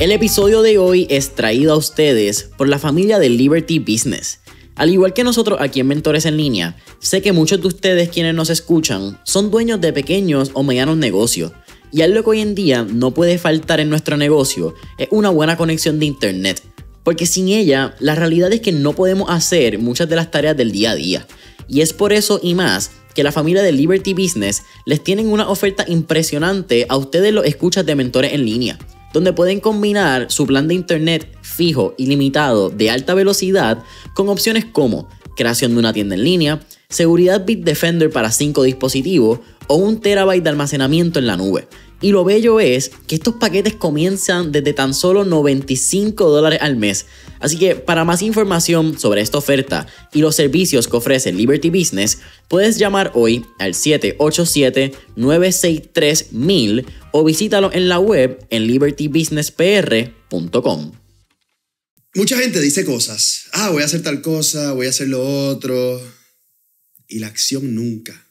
El episodio de hoy es traído a ustedes por la familia de Liberty Business. Al igual que nosotros aquí en Mentores en Línea, sé que muchos de ustedes quienes nos escuchan son dueños de pequeños o medianos negocios. Y algo que hoy en día no puede faltar en nuestro negocio es una buena conexión de internet. Porque sin ella, la realidad es que no podemos hacer muchas de las tareas del día a día. Y es por eso y más que la familia de Liberty Business les tienen una oferta impresionante a ustedes los escuchas de mentores en línea donde pueden combinar su plan de internet fijo y limitado de alta velocidad con opciones como creación de una tienda en línea, seguridad Bitdefender para 5 dispositivos o un terabyte de almacenamiento en la nube. Y lo bello es que estos paquetes comienzan desde tan solo 95 dólares al mes. Así que para más información sobre esta oferta y los servicios que ofrece Liberty Business, puedes llamar hoy al 787 963 1000 o visítalo en la web en libertybusinesspr.com. Mucha gente dice cosas. Ah, voy a hacer tal cosa, voy a hacer lo otro. Y la acción nunca.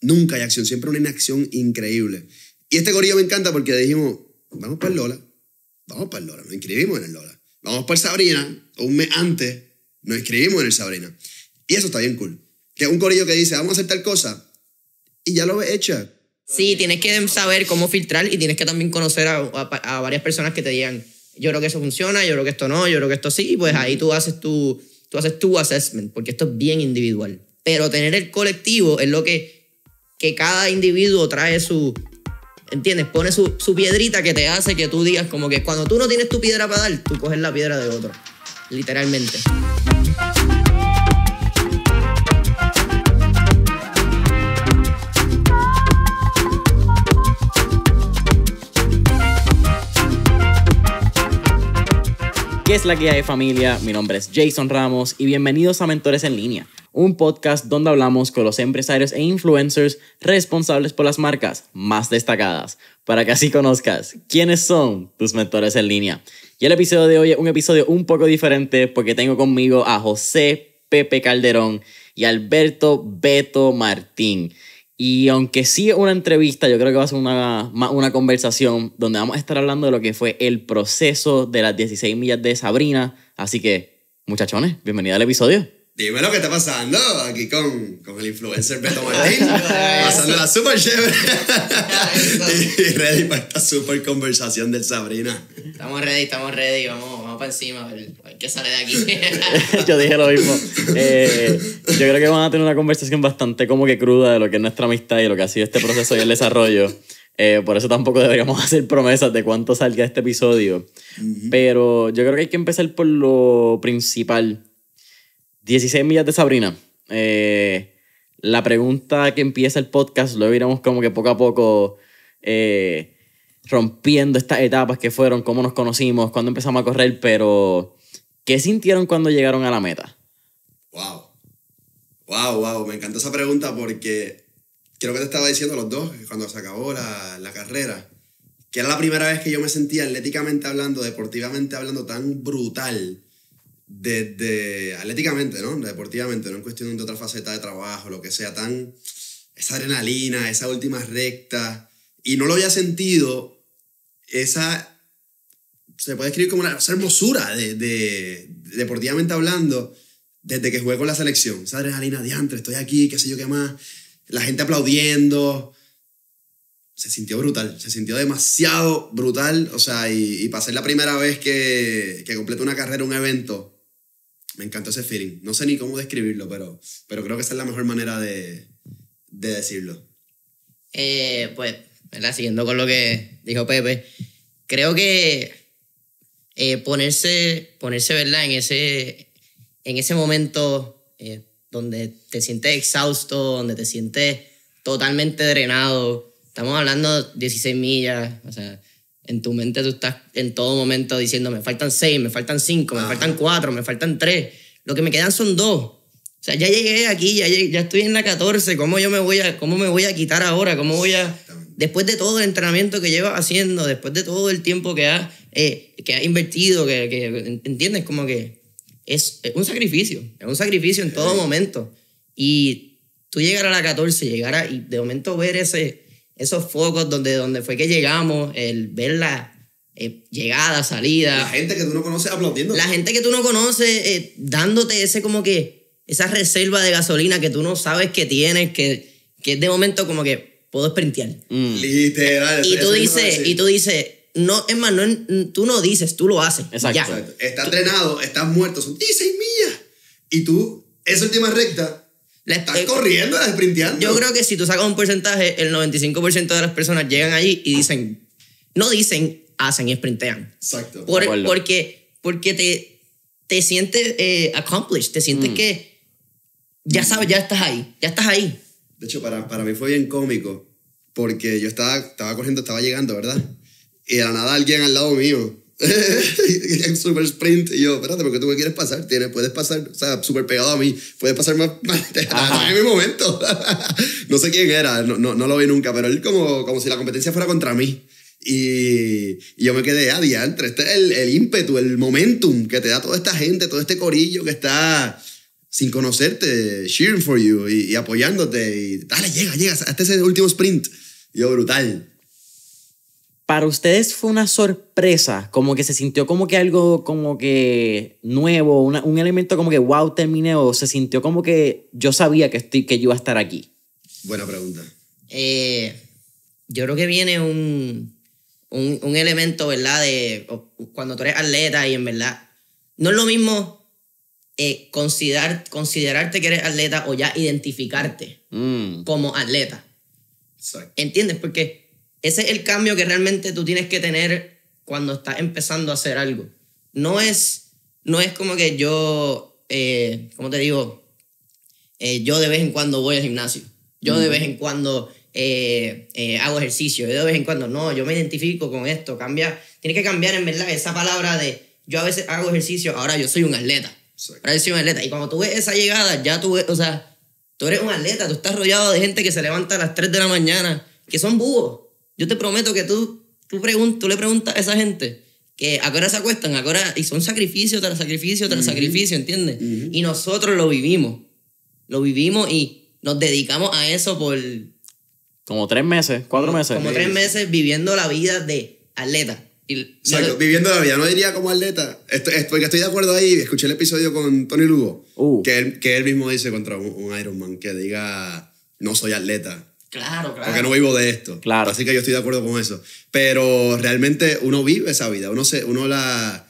Nunca hay acción, siempre una inacción increíble. Y este gorillo me encanta porque dijimos, vamos para el Lola, vamos para el Lola, nos inscribimos en el Lola. Vamos para el Sabrina, un mes antes, nos inscribimos en el Sabrina. Y eso está bien cool. Que un corillo que dice, vamos a hacer tal cosa, y ya lo ve hecha. Sí, tienes que saber cómo filtrar y tienes que también conocer a, a, varias personas que te digan, yo creo que eso funciona, yo creo que esto no, yo creo que esto sí, pues ahí tú haces tu, tú haces tu assessment, porque esto es bien individual. Pero tener el colectivo es lo que, que cada individuo trae su, ¿entiendes? Pone su, su piedrita que te hace que tú digas como que cuando tú no tienes tu piedra para dar, tú coges la piedra de otro, literalmente. es la guía de familia? Mi nombre es Jason Ramos y bienvenidos a Mentores en Línea, un podcast donde hablamos con los empresarios e influencers responsables por las marcas más destacadas, para que así conozcas quiénes son tus mentores en línea. Y el episodio de hoy es un episodio un poco diferente porque tengo conmigo a José Pepe Calderón y Alberto Beto Martín. Y aunque sí es una entrevista, yo creo que va a ser una, una conversación donde vamos a estar hablando de lo que fue el proceso de las 16 millas de Sabrina. Así que, muchachones, bienvenida al episodio. Dime lo que está pasando aquí con, el influencer Beto Martín. Pasando la super chévere. y ready para esta super conversación de Sabrina. Estamos ready, estamos ready. Vamos, para encima, hay que sale de aquí. yo dije lo mismo. Eh, yo creo que van a tener una conversación bastante como que cruda de lo que es nuestra amistad y lo que ha sido este proceso y el desarrollo. Eh, por eso tampoco deberíamos hacer promesas de cuánto salga este episodio. Pero yo creo que hay que empezar por lo principal. 16 millas de Sabrina. Eh, la pregunta que empieza el podcast, luego iremos como que poco a poco rompiendo estas etapas que fueron, cómo nos conocimos, cuando empezamos a correr, pero ¿qué sintieron cuando llegaron a la meta? Wow. Wow, wow, me encantó esa pregunta porque creo que te estaba diciendo los dos cuando se acabó la, la carrera, que era la primera vez que yo me sentía atléticamente hablando, deportivamente hablando, tan brutal desde atléticamente, ¿no? Deportivamente, no en cuestión de otra faceta de trabajo, lo que sea, tan esa adrenalina, esa última recta, y no lo había sentido, esa, se puede escribir como una, esa hermosura de, deportivamente hablando, desde que jugué con la selección. Esa adrenalina diantre, estoy aquí, qué sé yo qué más. La gente aplaudiendo. Se sintió brutal, se sintió demasiado brutal. O sea, y, y para ser la primera vez que, que completo una carrera, un evento, me encantó ese feeling. No sé ni cómo describirlo, pero, pero creo que esa es la mejor manera de, decirlo. Eh, pues ¿verdad? siguiendo con lo que dijo Pepe, creo que eh, ponerse, ponerse ¿verdad? En, ese, en ese momento eh, donde te sientes exhausto, donde te sientes totalmente drenado, estamos hablando 16 millas, o sea, en tu mente tú estás en todo momento diciendo, me faltan 6, me faltan 5, me faltan 4, me faltan 3, lo que me quedan son 2. O sea, ya llegué aquí, ya, ya estoy en la 14, ¿cómo yo me voy a, cómo me voy a quitar ahora? ¿Cómo voy a, después de todo el entrenamiento que lleva haciendo, después de todo el tiempo que ha eh, que invertido, que, que, entiendes como que es, un sacrificio, es un sacrificio en todo momento. Y tú llegar a la 14, llegar y de momento ver ese, esos focos donde, donde fue que llegamos, el ver la, eh, llegada, salida. La gente que tú no conoces aplaudiendo. La gente que tú no conoces eh, dándote ese como que, esa reserva de gasolina que tú no sabes que tienes, que, que es de momento como que puedo sprintear. Mm. Literal. Y tú dices, y tú dices, no, es más, tú no dices, tú lo haces. Exacto. Ya. Estás estás muerto, son 16 millas. Y tú, esa última recta, la estás corriendo, la sprinteando. Yo creo que si tú sacas un porcentaje, el 95% de las personas llegan allí y dicen, no dicen, hacen y sprintean. Exacto. porque, porque te, te sientes eh, accomplished, te sientes mm. que ya sabes, ya estás ahí, ya estás ahí. De hecho, para, para mí fue bien cómico, porque yo estaba, estaba corriendo, estaba llegando, ¿verdad? Y de la nada alguien al lado mío, en super sprint, y yo, espérate, ¿por qué tú me quieres pasar? Tienes, puedes pasar, o sea, súper pegado a mí, puedes pasar más, en mi momento. no sé quién era, no, no, lo vi nunca, pero él como, como si la competencia fuera contra mí. Y, yo me quedé a ah, Este es el, el, ímpetu, el momentum que te da toda esta gente, todo este corillo que está sin conocerte, cheering for you y, apoyándote y dale, llega, llega, hasta ese último sprint. yo, brutal. Para ustedes fue una sorpresa, como que se sintió como que algo como que nuevo, un elemento como que wow, terminé o se sintió como que yo sabía que, estoy, que yo iba a estar aquí. Buena pregunta. Eh, yo creo que viene un, un, un elemento, ¿verdad? De cuando tú eres atleta y en verdad no es lo mismo eh, considerar, considerarte que eres atleta o ya identificarte mm. como atleta. ¿Entiendes? Porque ese es el cambio que realmente tú tienes que tener cuando estás empezando a hacer algo. No es, no es como que yo, eh, ¿cómo te digo? Eh, yo de vez en cuando voy al gimnasio. Yo de mm. vez en cuando eh, hago ejercicio, yo de vez en cuando, no, yo me identifico con esto, cambia, tiene que cambiar en verdad esa palabra de yo a veces hago ejercicio, ahora yo soy un atleta un atleta. Y cuando tú ves esa llegada, ya tú o sea, tú eres un atleta, tú estás rodeado de gente que se levanta a las 3 de la mañana, que son búhos. Yo te prometo que tú, tú, le preguntas a esa gente que a qué hora se acuestan, a y son sacrificio tras sacrificio tras sacrificio, ¿entiendes? Y nosotros lo vivimos. Lo vivimos y nos dedicamos a eso por... Como tres meses, cuatro meses. Como tres meses viviendo la vida de atleta viviendo la vida, no diría como atleta. estoy estoy de acuerdo ahí, escuché el episodio con Tony Lugo, uh. que, él, mismo dice contra un, Iron Ironman que diga, no soy atleta. Claro, claro. Porque no vivo de esto. Claro. Así que yo estoy de acuerdo con eso. Pero realmente uno vive esa vida, uno, se, uno la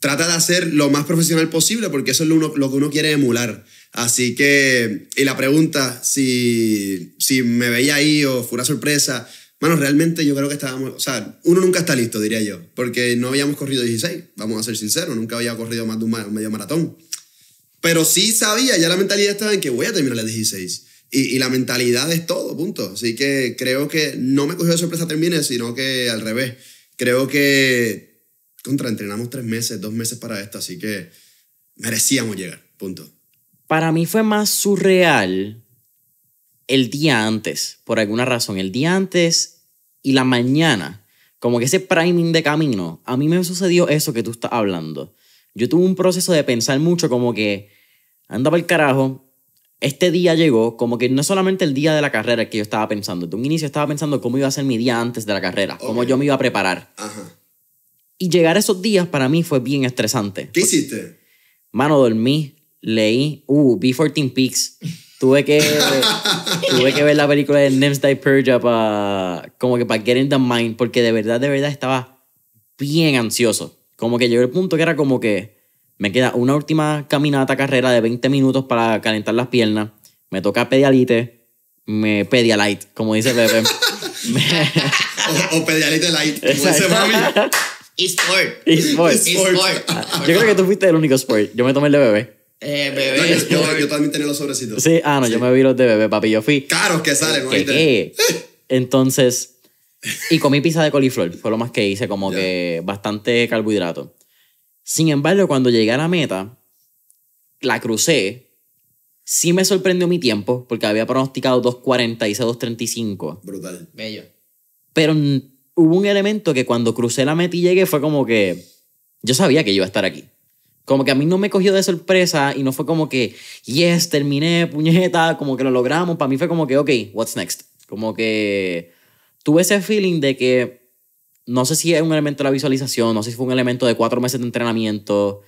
trata de hacer lo más profesional posible porque eso es lo, uno, lo que uno quiere emular. Así que, y la pregunta, si, si me veía ahí o fue una sorpresa, bueno, realmente yo creo que estábamos, o sea, uno nunca está listo, diría yo, porque no habíamos corrido 16, vamos a ser sinceros, nunca había corrido más de un medio maratón. Pero sí sabía, ya la mentalidad estaba en que voy a terminar la 16. Y, la mentalidad es todo, punto. Así que creo que no me cogió de sorpresa terminar, sino que al revés. Creo que Contra, entrenamos tres meses, dos meses para esto, así que merecíamos llegar, punto. Para mí fue más surreal el día antes, por alguna razón, el día antes y la mañana, como que ese priming de camino, a mí me sucedió eso que tú estás hablando. Yo tuve un proceso de pensar mucho como que andaba el carajo, este día llegó, como que no solamente el día de la carrera que yo estaba pensando, de un inicio estaba pensando cómo iba a ser mi día antes de la carrera, cómo yo me iba a preparar. Y llegar esos días para mí fue bien estresante. ¿Qué hiciste? Mano, dormí, leí, uh, B14 Peaks. Tuve que, tuve que ver la película de Nim's Purge para, uh, como que para get in the mind, porque de verdad, de verdad estaba bien ansioso. Como que llegó el punto que era como que me queda una última caminata, carrera de 20 minutos para calentar las piernas. Me toca pedialite, me pedialite, como dice Pepe. o, pedialite light, como dice mami. sport, es sport. Yo creo que tú fuiste el único sport. Yo me tomé el de bebé. Eh, bebé. yo, también tenía los sobrecitos. Sí, ah, no, yo me vi los de bebé, papi. Yo fui. Caros que salen, ¿no? ¿Qué, eh, Entonces, y comí pizza de coliflor. Fue lo más que hice, como que bastante carbohidrato. Sin embargo, cuando llegué a la meta, la crucé. Sí me sorprendió mi tiempo, porque había pronosticado 2.40, hice 2.35. Brutal. Bello. Pero hubo un elemento que cuando crucé la meta y llegué fue como que yo sabía que iba a estar aquí. Como que a mí no me cogió de sorpresa y no fue como que, yes, terminé, puñeta, como que lo logramos. Para mí fue como que, ok, what's next? Como que tuve ese feeling de que no sé si es un elemento de la visualización, no sé si fue un elemento de cuatro meses de entrenamiento,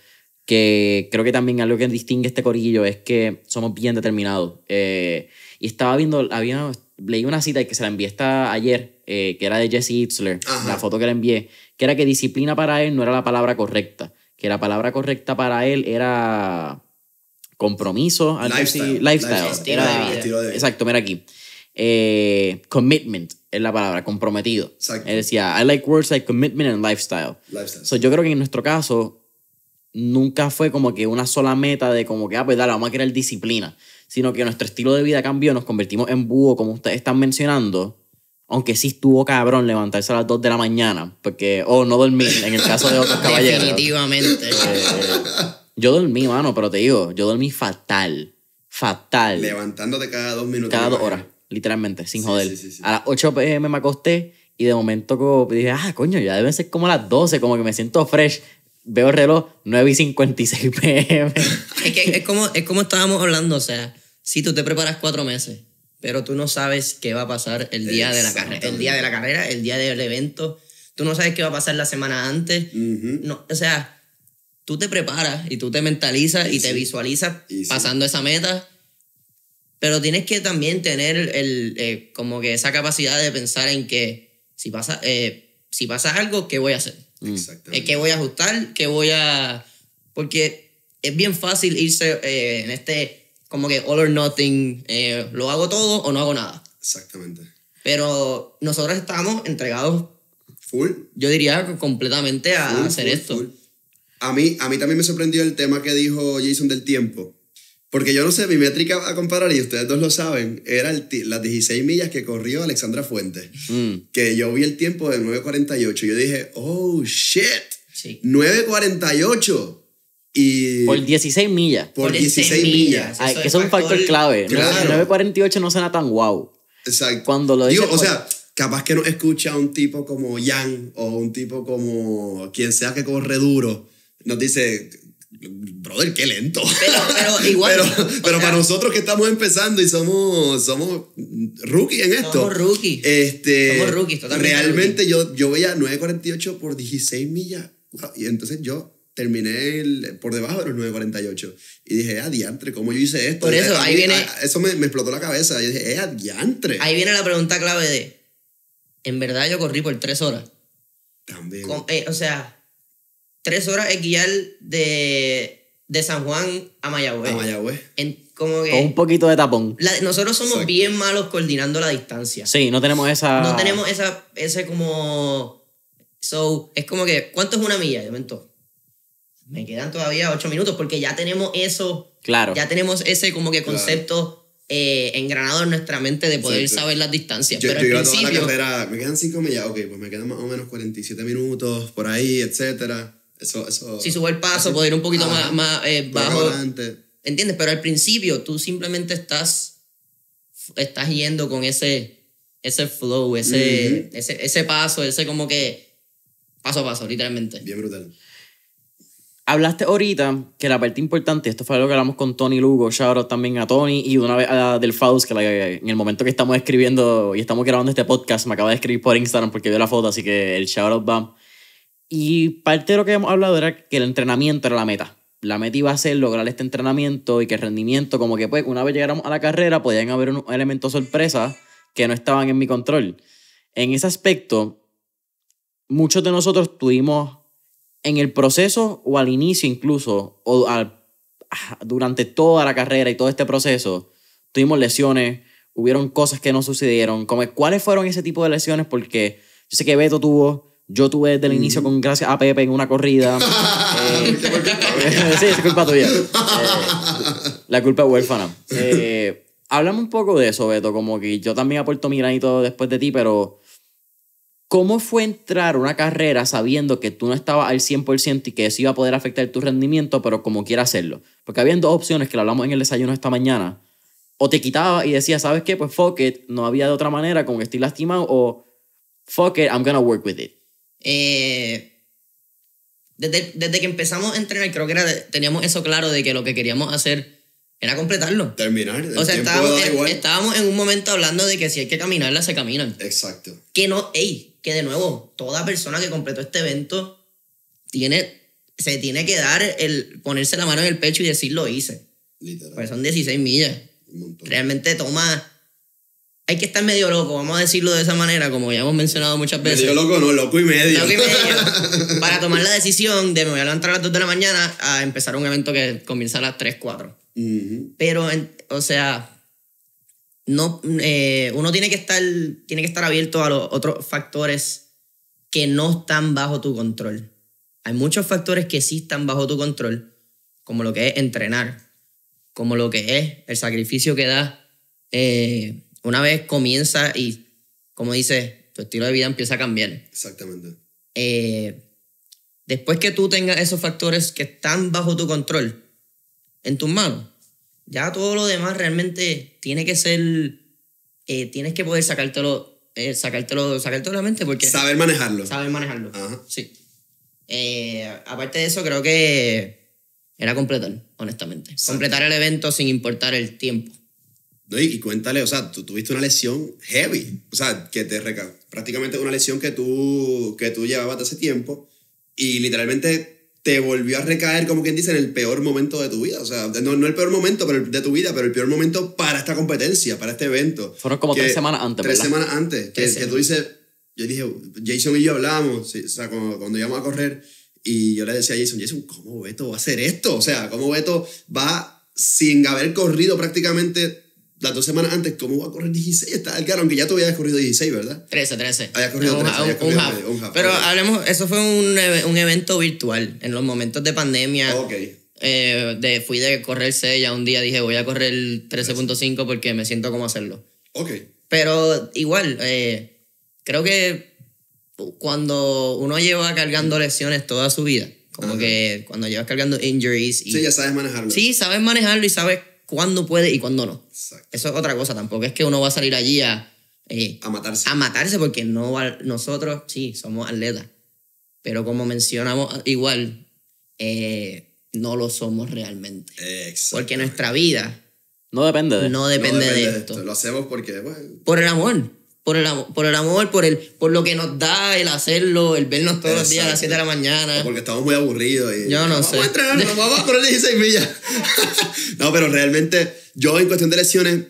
que creo que también algo que distingue este corillo es que somos bien determinados. Eh, y estaba viendo, había, leí una cita que se la envié esta ayer, eh, que era de Jesse Itzler, la foto que le envié, que era que disciplina para él no era la palabra correcta que la palabra correcta para él era compromiso, lifestyle, lifestyle, Exacto, mira aquí. Eh, commitment es la palabra, comprometido. Él decía, I like words like commitment and lifestyle. So, yo creo que en nuestro caso nunca fue como que una sola meta de como que, ah, pues dale, vamos a crear disciplina, sino que nuestro estilo de vida cambió, nos convertimos en búho, como ustedes están mencionando, aunque sí estuvo cabrón levantarse a las 2 de la mañana, porque, oh, no dormir, en el caso de otros caballeros. Definitivamente. Eh, yo dormí, mano, pero te digo, yo dormí fatal. Fatal. Levantándote cada dos minutos. Cada dos horas, literalmente, sin joder. a las 8 pm me acosté y de momento dije, ah, coño, ya deben ser como las 12, como que me siento fresh. Veo el reloj 9 y 56 pm. es como, es como estábamos hablando, o sea, si tú te preparas cuatro meses pero tú no sabes qué va a pasar el día, de la, carrera, el día de la carrera, el día del evento. Tú no sabes qué va a pasar la semana antes. no, o sea, tú te preparas y tú te mentalizas y, te visualizas pasando esa meta, pero tienes que también tener el, eh, como que esa capacidad de pensar en que si pasa, eh, si pasa algo, ¿qué voy a hacer? Mm. Eh, ¿Qué voy a ajustar? ¿Qué voy a...? Porque es bien fácil irse en este como que all or nothing, eh, lo hago todo o no hago nada. Exactamente. Pero nosotros estamos entregados. Full. Yo diría completamente a hacer esto. A, mí, a mí también me sorprendió el tema que dijo Jason del tiempo. Porque yo no sé, mi métrica a comparar, y ustedes dos lo saben, era el las 16 millas que corrió Alexandra Fuentes. Mm. Que yo vi el tiempo del 9.48. Yo dije, oh shit, sí. 9.48 por 16 millas. Por, 16, millas. Eso que es un factor, clave. Claro. 948 no suena tan guau Exacto. Cuando lo digo, o sea, capaz que no escucha un tipo como Yang o un tipo como quien sea que corre duro, nos dice, brother, qué lento. Pero, igual. pero, para nosotros que estamos empezando y somos, somos rookies en esto. Somos rookies. Este, somos rookies, totalmente. Realmente yo, yo veía 9.48 por 16 millas. y entonces yo terminé por debajo de los 9.48. Y dije, adiantre ah, como ¿cómo yo hice esto? eso, ahí eso me, explotó la cabeza. dije, es eh, Ahí viene la pregunta clave de, en verdad yo corrí por tres horas. También. Eh, o sea, tres horas es guiar de, de San Juan a Mayagüez. A Mayagüez. como que, Con un poquito de tapón. nosotros somos bien malos coordinando la distancia. Sí, no tenemos esa... No tenemos esa, ese como... So, es como que, ¿cuánto es una milla? Yo me me quedan todavía ocho minutos porque ya tenemos eso. Claro. Ya tenemos ese como que concepto. Eh, engranado en nuestra mente de poder saber las distancias. Yo, pero yo principio, toda la me quedan cinco millas, ok, pues me quedan más o menos 47 minutos por ahí, etcétera. Eso, eso, si subo el paso, poder puedo ir un poquito más, eh, más bajo. Adelante. ¿Entiendes? Pero al principio tú simplemente estás, estás yendo con ese, ese flow, ese, ese, ese paso, ese como que paso a paso, literalmente. Bien brutal. Hablaste ahorita que la parte importante, esto fue lo que hablamos con Tony Lugo, shoutout también a Tony y una vez a Del Faust, que en el momento que estamos escribiendo y estamos grabando este podcast, me acaba de escribir por Instagram porque vio la foto, así que el shoutout va. Y parte de lo que hemos hablado era que el entrenamiento era la meta. La meta iba a ser lograr este entrenamiento y que el rendimiento, como que pues una vez llegáramos a la carrera, podían haber un elemento sorpresa que no estaban en mi control. En ese aspecto, muchos de nosotros tuvimos en el proceso o al inicio incluso, o al, ah, durante toda la carrera y todo este proceso, tuvimos lesiones, hubieron cosas que no sucedieron. Como, ¿Cuáles fueron ese tipo de lesiones? Porque yo sé que Beto tuvo, yo tuve desde el inicio mm. con gracias a Pepe en una corrida. eh, sí, es culpa tuya. Eh, la culpa es huérfana. Eh, háblame un poco de eso, Beto, como que yo también aporto mi granito después de ti, pero ¿Cómo fue entrar una carrera sabiendo que tú no estabas al 100% y que eso iba a poder afectar tu rendimiento, pero como quiera hacerlo? Porque había dos opciones que lo hablamos en el desayuno esta mañana. O te quitaba y decías, ¿sabes qué? Pues fuck it, no había de otra manera, como que estoy lastimado, o fuck it, I'm gonna work with it. Eh, desde, que empezamos a entrenar, creo que era, teníamos eso claro de que lo que queríamos hacer era completarlo. Terminar. o sea, estábamos, estábamos en un momento hablando de que si hay que caminarla, se caminan. Exacto. Que no, ey, que de nuevo, toda persona que completó este evento tiene, se tiene que dar el ponerse la mano en el pecho y decir lo hice. Literal. Pues son 16 millas. Realmente toma hay que estar medio loco, vamos a decirlo de esa manera, como ya hemos mencionado muchas veces. Medio loco, no, loco y medio. para tomar la decisión de me voy a levantar a las 2 de la mañana a empezar un evento que comienza a las 3, 4. Pero, o sea, no, eh, uno tiene que, estar, tiene que estar abierto a los otros factores que no están bajo tu control. Hay muchos factores que sí están bajo tu control, como lo que es entrenar, como lo que es el sacrificio que das eh, una vez comienza y, como dices, tu estilo de vida empieza a cambiar. Exactamente. Eh, después que tú tengas esos factores que están bajo tu control, en tus manos, ya todo lo demás realmente tiene que ser. Eh, tienes que poder sacártelo, eh, sacártelo, sacártelo de la mente porque. Saber manejarlo. Saber manejarlo. Ajá. Sí. Eh, aparte de eso, creo que era completar, honestamente. Completar el evento sin importar el tiempo. No, y, cuéntale, o sea, tú tuviste una lesión heavy. O sea, que te reca prácticamente una lesión que tú, que tú llevabas hace tiempo y literalmente te volvió a recaer, como quien dice, en el peor momento de tu vida. O sea, no, no el peor momento pero de tu vida, pero el peor momento para esta competencia, para este evento. Fueron como tres semanas antes, Tres semanas antes. Que, tú dices, yo dije, Jason y yo hablábamos, o sea, cuando, cuando, íbamos a correr, y yo le decía a Jason, Jason, ¿cómo Beto va a hacer esto? O sea, ¿cómo Beto va sin haber corrido prácticamente las dos semanas antes, ¿cómo va a correr 16? Está el aunque ya tú habías corrido 16, ¿verdad? 13, 13. Habías corrido 13, Pero hablemos, eso fue un, evento virtual, en los momentos de pandemia. Eh, de, fui de correr 6, ya un día dije voy a correr 13.5 porque me siento como hacerlo. Ok. Pero igual, eh, creo que cuando uno lleva cargando lesiones toda su vida, como que cuando llevas cargando injuries. Y, sí, ya sabes manejarlo. Sí, sabes manejarlo y sabes cuándo puede y cuándo no. Eso es otra cosa, tampoco es que uno va a salir allí a... Eh, a matarse. A matarse porque no nosotros, sí, somos atletas, pero como mencionamos ah, igual, eh, no lo somos realmente. Porque nuestra vida... No depende de No depende, no depende de, esto. Lo hacemos porque... por el amor por el, por amor, por, el, por lo que nos da el hacerlo, el vernos todos los días a las 7 de la mañana. porque estamos muy aburridos. Y, yo no vamos sé. A entrenar, vamos a 16 millas. no, pero realmente, yo en cuestión de lesiones,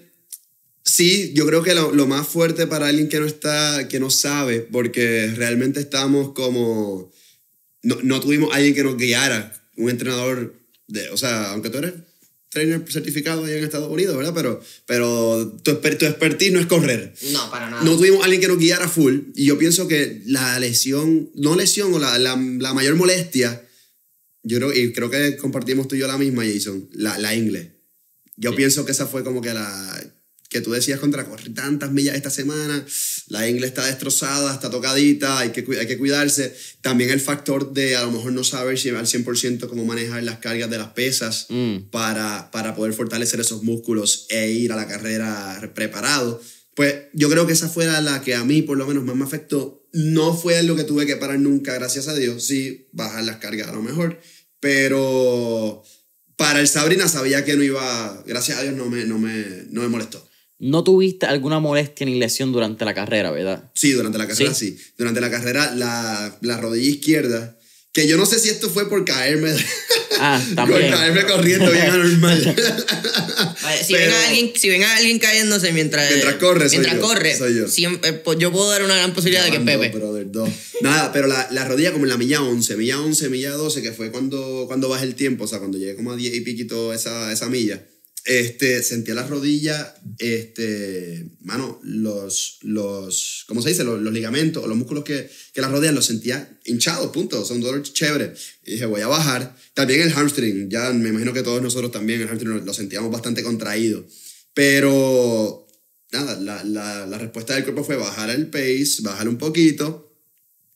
sí, yo creo que lo, lo, más fuerte para alguien que no, está, que no sabe, porque realmente estamos como. No, no tuvimos alguien que nos guiara, un entrenador. De, o sea, aunque tú eres trainer certificado allá en Estados Unidos, ¿verdad? Pero, pero tu, tu expertise no es correr. No, para nada. No tuvimos alguien que nos guiara full. Y yo pienso que la lesión, no lesión, o la, mayor molestia, yo creo, y creo que compartimos tú y yo la misma, Jason, la, la Yo pienso que esa fue como que la que tú decías contra correr tantas millas esta semana, la ingle está destrozada, está tocadita, hay que, hay que cuidarse. También el factor de a lo mejor no saber si al 100% cómo manejar las cargas de las pesas mm. para, para poder fortalecer esos músculos e ir a la carrera preparado. Pues yo creo que esa fue la que a mí por lo menos más me afectó. No fue lo que tuve que parar nunca, gracias a Dios. Sí, bajar las cargas a lo mejor, pero para el Sabrina sabía que no iba, gracias a Dios no me, no me, no me molestó. No tuviste alguna molestia ni lesión durante la carrera, ¿verdad? Sí, durante la carrera sí. Durante la carrera, la, la rodilla izquierda, que yo no sé si esto fue por caerme. Ah, Por caerme corriendo bien normal. si, ven a alguien, si ven a alguien cayéndose mientras. Mientras corre, mientras yo, Siempre, eh, pues, yo puedo dar una gran posibilidad de que Pepe. no. Nada, pero la, la, rodilla como en la milla 11, milla 11, milla 12, que fue cuando, cuando bajé el tiempo, o sea, cuando llegué como a 10 y piquito esa, esa milla este, sentía la rodilla, este, mano, los, los, ¿cómo se dice? Los, ligamentos, los músculos que, que las rodean, los sentía hinchados, punto. son sea, dolor chévere. Y dije, voy a bajar. También el hamstring, ya me imagino que todos nosotros también el hamstring lo, sentíamos bastante contraído. Pero, nada, la, la respuesta del cuerpo fue bajar el pace, bajar un poquito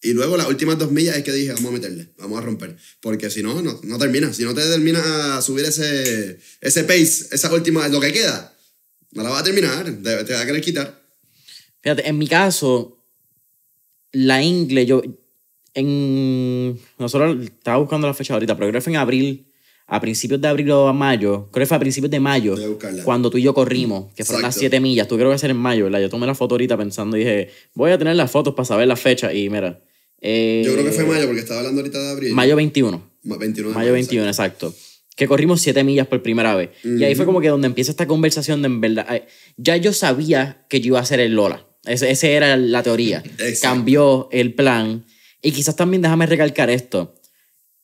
y luego las últimas dos millas es que dije, vamos a meterle, vamos a romper. Porque si no, no, no termina. Si no te termina a subir ese, ese pace, esa última, lo que queda, no la vas a terminar, te, va a querer quitar. Fíjate, en mi caso, la ingle, yo, en, nosotros, estaba buscando la fecha ahorita, pero creo que fue en abril, a principios de abril o a mayo, creo que fue a principios de mayo, cuando tú y yo corrimos, que fueron las siete millas, tú creo que va a ser en mayo, ¿verdad? Yo tomé la foto ahorita pensando y dije, voy a tener las fotos para saber la fecha y mira, yo creo que fue eh, mayo, porque estaba hablando ahorita de abril. Mayo 21. mayo, 21, exacto. Que corrimos 7 millas por primera vez. Y ahí fue como que donde empieza esta conversación de en verdad. Eh, ya yo sabía que yo iba a ser el Lola. Esa ese era la teoría. Cambió el plan. Y quizás también déjame recalcar esto.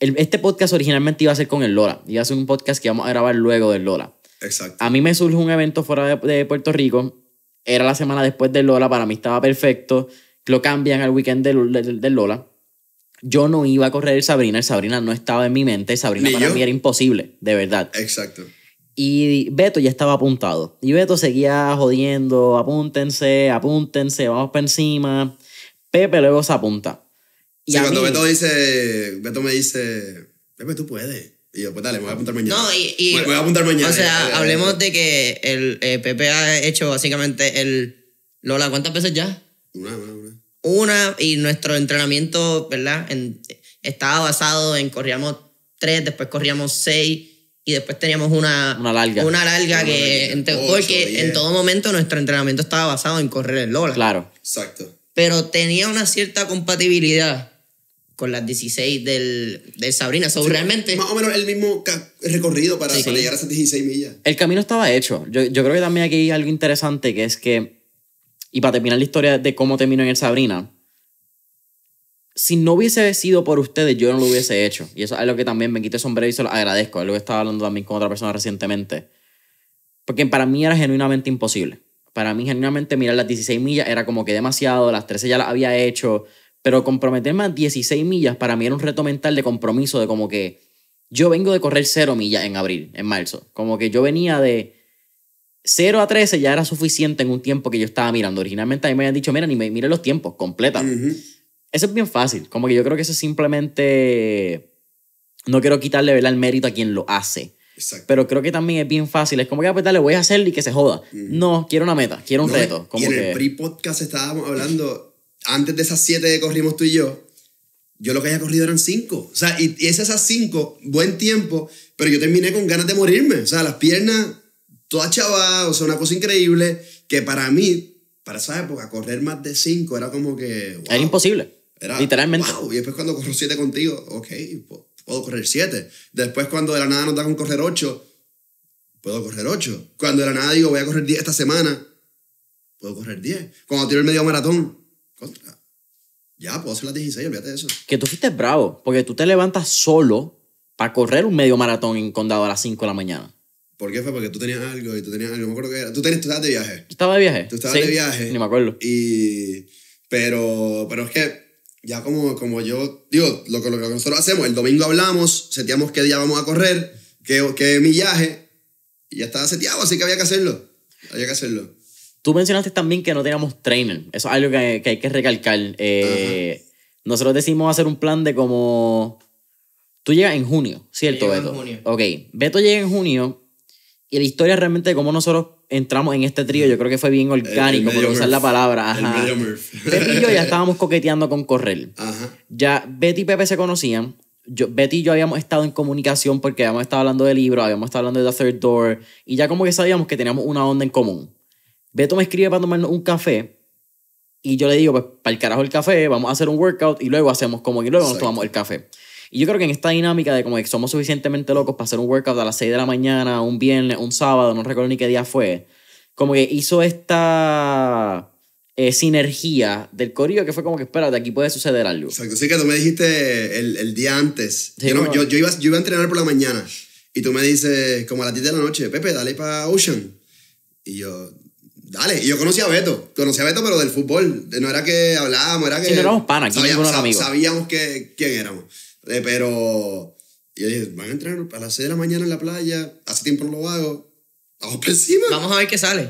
El, este podcast originalmente iba a ser con el Lola. Iba a ser un podcast que íbamos a grabar luego del Lola. Exacto. A mí me surge un evento fuera de Puerto Rico. Era la semana después del Lola. Para mí estaba perfecto lo cambian al weekend del, del, Lola. Yo no iba a correr el Sabrina, el Sabrina no estaba en mi mente, Sabrina para mí era imposible, de verdad. Exacto. Y Beto ya estaba apuntado. Y Beto seguía jodiendo, apúntense, apúntense, vamos para encima. Pepe luego se apunta. Y cuando Beto dice, Beto me dice, Pepe, tú puedes. Y yo, pues dale, voy a apuntar mañana. No, y, voy a apuntar mañana. O sea, hablemos de que el eh, Pepe ha hecho básicamente el Lola, ¿cuántas veces ya? Una, vez una y nuestro entrenamiento, ¿verdad? estaba basado en corríamos tres, después corríamos seis y después teníamos una, una larga. Una larga que, porque en todo momento nuestro entrenamiento estaba basado en correr el Lola. Claro. Exacto. Pero tenía una cierta compatibilidad con las 16 del, Sabrina. So, realmente. Más o menos el mismo recorrido para, llegar a esas 16 millas. El camino estaba hecho. Yo, yo creo que también aquí hay algo interesante que es que y para terminar la historia de cómo terminó en el Sabrina, si no hubiese sido por ustedes, yo no lo hubiese hecho. Y eso es algo que también me quite sombrero y se lo agradezco. Es lo que estaba hablando también con otra persona recientemente. Porque para mí era genuinamente imposible. Para mí, genuinamente, mirar las 16 millas era como que demasiado, las 13 ya las había hecho. Pero comprometerme más 16 millas para mí era un reto mental de compromiso, de como que yo vengo de correr cero millas en abril, en marzo. Como que yo venía de 0 a 13 ya era suficiente en un tiempo que yo estaba mirando. Originalmente a me habían dicho, mira, ni me mire los tiempos, completa. Eso es bien fácil. Como que yo creo que eso es simplemente. No quiero quitarle el mérito a quien lo hace. Pero creo que también es bien fácil. Es como que, ah, pues, dale, voy a hacer y que se joda. No, quiero una meta, quiero un reto. Como y en el pre-podcast estábamos hablando, antes de esas siete que corrimos tú y yo, yo lo que había corrido eran cinco. O sea, y, y esas cinco, buen tiempo, pero yo terminé con ganas de morirme. O sea, las piernas toda chavada, o sea, una cosa increíble, que para mí, para esa época, correr más de 5 era como que... Wow, era imposible, era, literalmente. Wow, y después cuando corro 7 contigo, ok, puedo correr 7. Después cuando de la nada nos da con correr 8, puedo correr 8. Cuando de la nada digo, voy a correr 10 esta semana, puedo correr 10. Cuando tiro el medio maratón, ya, puedo hacer las 16, olvídate de eso. Que tú fuiste bravo, porque tú te levantas solo para correr un medio maratón en Condado a las 5 de la mañana. ¿Por qué fue? Porque tú tenías algo y tú tenías algo. No me acuerdo qué era. Tú, estabas de viaje. Estaba de viaje. Tú estabas de viaje. Ni me acuerdo. Y. Pero, pero es que ya como, como yo. Digo, lo, lo que nosotros hacemos, el domingo hablamos, seteamos qué día vamos a correr, qué, qué millaje. Y ya estaba seteado, así que había que hacerlo. Había que hacerlo. Tú mencionaste también que no teníamos trainer. Eso es algo que, que hay que recalcar. Eh, nosotros decidimos hacer un plan de como. Tú llegas en junio, ¿cierto, Beto? En junio. Ok. Beto llega en junio y la historia realmente de cómo nosotros entramos en este trío, yo creo que fue bien orgánico, por usar la palabra. Ajá. El y yo ya estábamos coqueteando con correr. Ya Betty y Pepe se conocían. Yo, Betty y yo habíamos estado en comunicación porque habíamos estado hablando de libros, habíamos estado hablando de The Third Door, y ya como que sabíamos que teníamos una onda en común. Beto me escribe para tomarnos un café, y yo le digo, pues para el carajo el café, vamos a hacer un workout y luego hacemos como y luego nos tomamos el café. Y yo creo que en esta dinámica de como que somos suficientemente locos para hacer un workout a las 6 de la mañana, un viernes, un sábado, no recuerdo ni qué día fue, como que hizo esta eh, sinergia del corillo que fue como que, espérate, aquí puede suceder algo. Exacto, sí que tú me dijiste el, el día antes. yo, yo, iba, yo iba a entrenar por la mañana y tú me dices, como a las 10 de la noche, Pepe, dale para Ocean. Y yo, Dale, y yo conocía a Beto, conocía a Beto, pero del fútbol. No era que hablábamos, era que. Sí, no éramos panas, sabíamos, Sabíamos que, quién éramos. Eh, pero y yo dije, van a entrar a las 6 de la mañana en la playa, hace tiempo lo hago. Vamos por encima. Vamos a ver qué sale.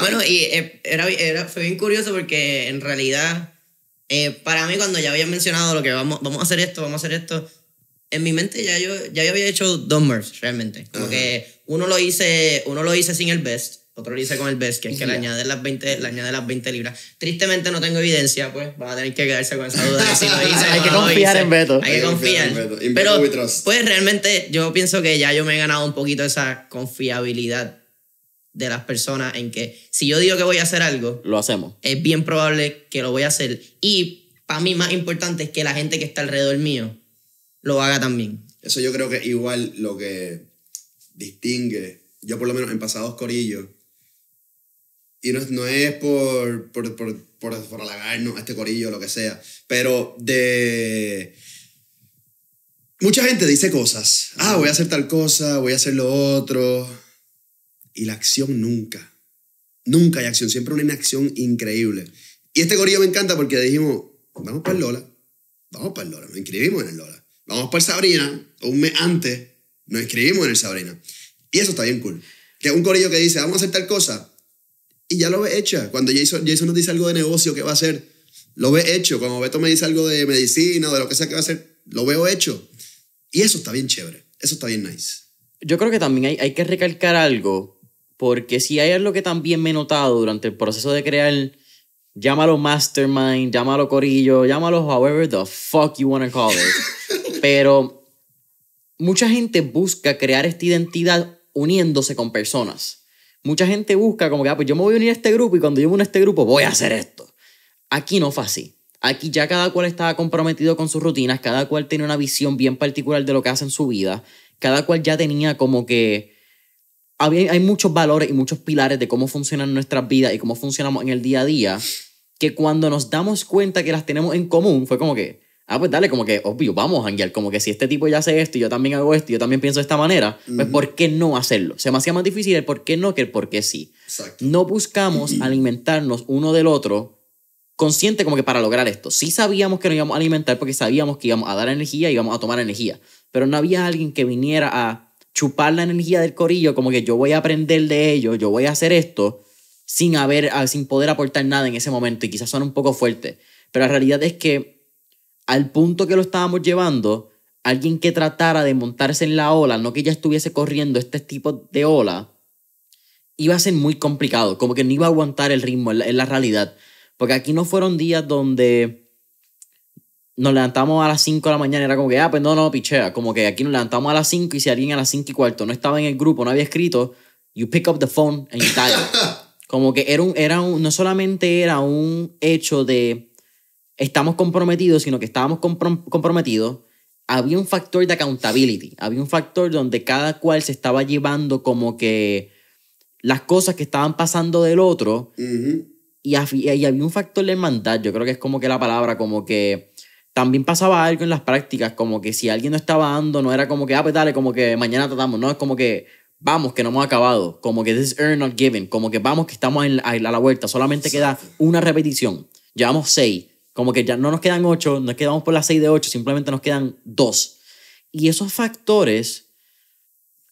Bueno, y eh, era, era, fue bien curioso porque en realidad, eh, para mí, cuando ya habían mencionado lo que vamos, vamos a hacer esto, vamos a hacer esto, en mi mente ya yo, ya había hecho dos realmente. Como que uno lo, hice, uno lo hice sin el best otro lo hice con el best, que es que le, añade las 20, le añade las 20 libras. Tristemente no tengo evidencia, pues Va a tener que quedarse con esa duda. hay, que confiar En Beto. hay que confiar en Beto. Pero, pues realmente yo pienso que ya yo me he ganado un poquito esa confiabilidad de las personas en que si yo digo que voy a hacer algo, lo hacemos. Es bien probable que lo voy a hacer. Y para mí más importante es que la gente que está alrededor mío lo haga también. Eso yo creo que igual lo que distingue, yo por lo menos en pasados corillos, y no, es por, por, por, halagarnos a este corillo, lo que sea. Pero de... Mucha gente dice cosas. Ah, voy a hacer tal cosa, voy a hacer lo otro. Y la acción nunca. Nunca hay acción. Siempre una inacción increíble. Y este corillo me encanta porque dijimos, vamos para el Lola. Vamos para el Lola. Nos inscribimos en el Lola. Vamos para el Sabrina. Un mes antes nos inscribimos en el Sabrina. Y eso está bien cool. Que un corillo que dice, vamos a hacer tal cosa y ya lo ve hecha. Cuando Jason, Jason nos dice algo de negocio, que va a hacer? Lo ve hecho. Cuando Beto me dice algo de medicina o de lo que sea que va a hacer, lo veo hecho. Y eso está bien chévere. Eso está bien nice. Yo creo que también hay, que recalcar algo, porque si hay algo que también me he notado durante el proceso de crear llámalo mastermind, llámalo corillo, llámalo however the fuck you want to call it. Pero mucha gente busca crear esta identidad uniéndose con personas mucha gente busca como que, ah, pues yo me voy a unir a este grupo y cuando yo me uno a este grupo voy a hacer esto. Aquí no fue así. Aquí ya cada cual estaba comprometido con sus rutinas, cada cual tenía una visión bien particular de lo que hace en su vida, cada cual ya tenía como que... hay muchos valores y muchos pilares de cómo funcionan nuestras vidas y cómo funcionamos en el día a día, que cuando nos damos cuenta que las tenemos en común, fue como que, ah, pues dale, como que obvio, vamos a hanguear. Como que si este tipo ya hace esto y yo también hago esto y yo también pienso de esta manera, pues ¿por qué no hacerlo? Se me hacía más difícil el por qué no que el por qué sí. No buscamos alimentarnos uno del otro consciente como que para lograr esto. Sí sabíamos que nos íbamos a alimentar porque sabíamos que íbamos a dar energía y íbamos a tomar energía, pero no había alguien que viniera a chupar la energía del corillo, como que yo voy a aprender de ello yo voy a hacer esto sin haber ah, sin poder aportar nada en ese momento y quizás suena un poco fuerte, pero la realidad es que al punto que lo estábamos llevando, alguien que tratara de montarse en la ola, no que ya estuviese corriendo este tipo de ola, iba a ser muy complicado, como que no iba a aguantar el ritmo, en la, realidad. Porque aquí no fueron días donde nos levantamos a las 5 de la mañana, era como que, ah, pues no, no, pichea, como que aquí nos levantamos a las 5 y si alguien a las 5 y cuarto no estaba en el grupo, no había escrito, you pick up the phone en Italia. Como que era un, era un, no solamente era un hecho de estamos comprometidos, sino que estábamos comprometidos, había un factor de accountability, había un factor donde cada cual se estaba llevando como que las cosas que estaban pasando del otro y, y, había un factor de hermandad, yo creo que es como que la palabra, como que también pasaba algo en las prácticas, como que si alguien no estaba dando, no era como que, ah, pues dale, como que mañana tratamos, no, es como que vamos, que no hemos acabado, como que this is earned not given, como que vamos, que estamos en, a, la vuelta, solamente queda una repetición, llevamos seis, como que ya no nos quedan ocho, no quedamos por las seis de ocho, simplemente nos quedan dos. Y esos factores,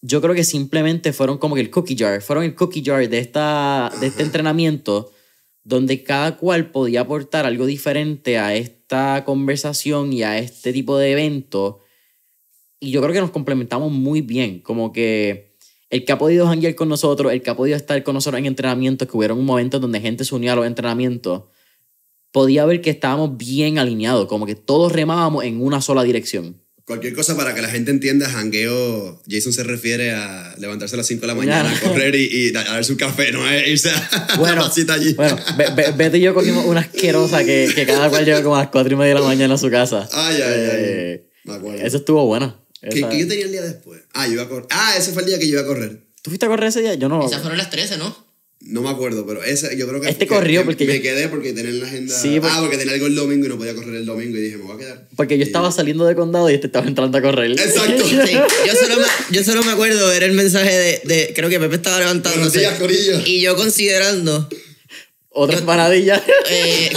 yo creo que simplemente fueron como que el cookie jar, fueron el cookie jar de, esta, de este entrenamiento donde cada cual podía aportar algo diferente a esta conversación y a este tipo de evento. Y yo creo que nos complementamos muy bien, como que el que ha podido hangar con nosotros, el que ha podido estar con nosotros en entrenamientos, que hubieron momento donde gente se unió a los entrenamientos, podía ver que estábamos bien alineados, como que todos remábamos en una sola dirección. Cualquier cosa para que la gente entienda, jangueo, Jason se refiere a levantarse a las 5 de la mañana, correr y, y, a darse un café, no es eh, irse a bueno, la allí. Bueno, y yo cogimos una asquerosa que, cada cual lleva como a las 4 y media de la mañana a su casa. Ay, ay, ay. Eh, Me Eso estuvo bueno. ¿Qué, ¿Qué, yo tenía el día después? Ah, yo iba a correr. Ah, ese fue el día que yo iba a correr. ¿Tú fuiste a correr ese día? Yo no. Esas fueron las 13, ¿no? No me acuerdo, pero ese, yo creo que. Este corrió porque. Me quedé porque tenía la agenda. Ah, porque tenía algo el domingo y no podía correr el domingo y dije, me voy a quedar. Porque yo estaba saliendo de condado y este estaba entrando a correr. Exacto. yo, solo me, yo solo me acuerdo era el mensaje de. de creo que Pepe estaba levantando... y yo considerando. Otras maravillas. Eh,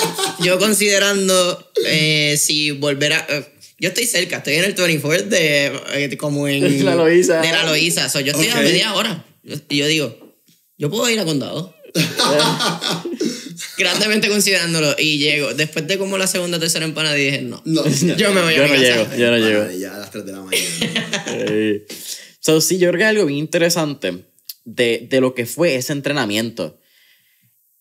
yo considerando eh, si volver a. Eh, yo estoy cerca, estoy en el 24 de. como en. La De la Loiza. yo estoy a media hora. Y yo digo yo puedo ir a condado. Grandemente considerándolo y llego. Después de como la segunda tercera empanada dije, no, no yo me voy yo no llego, Yo no llego. Ya a las 3 de la mañana. sí, yo creo que algo bien interesante de, de lo que fue ese entrenamiento.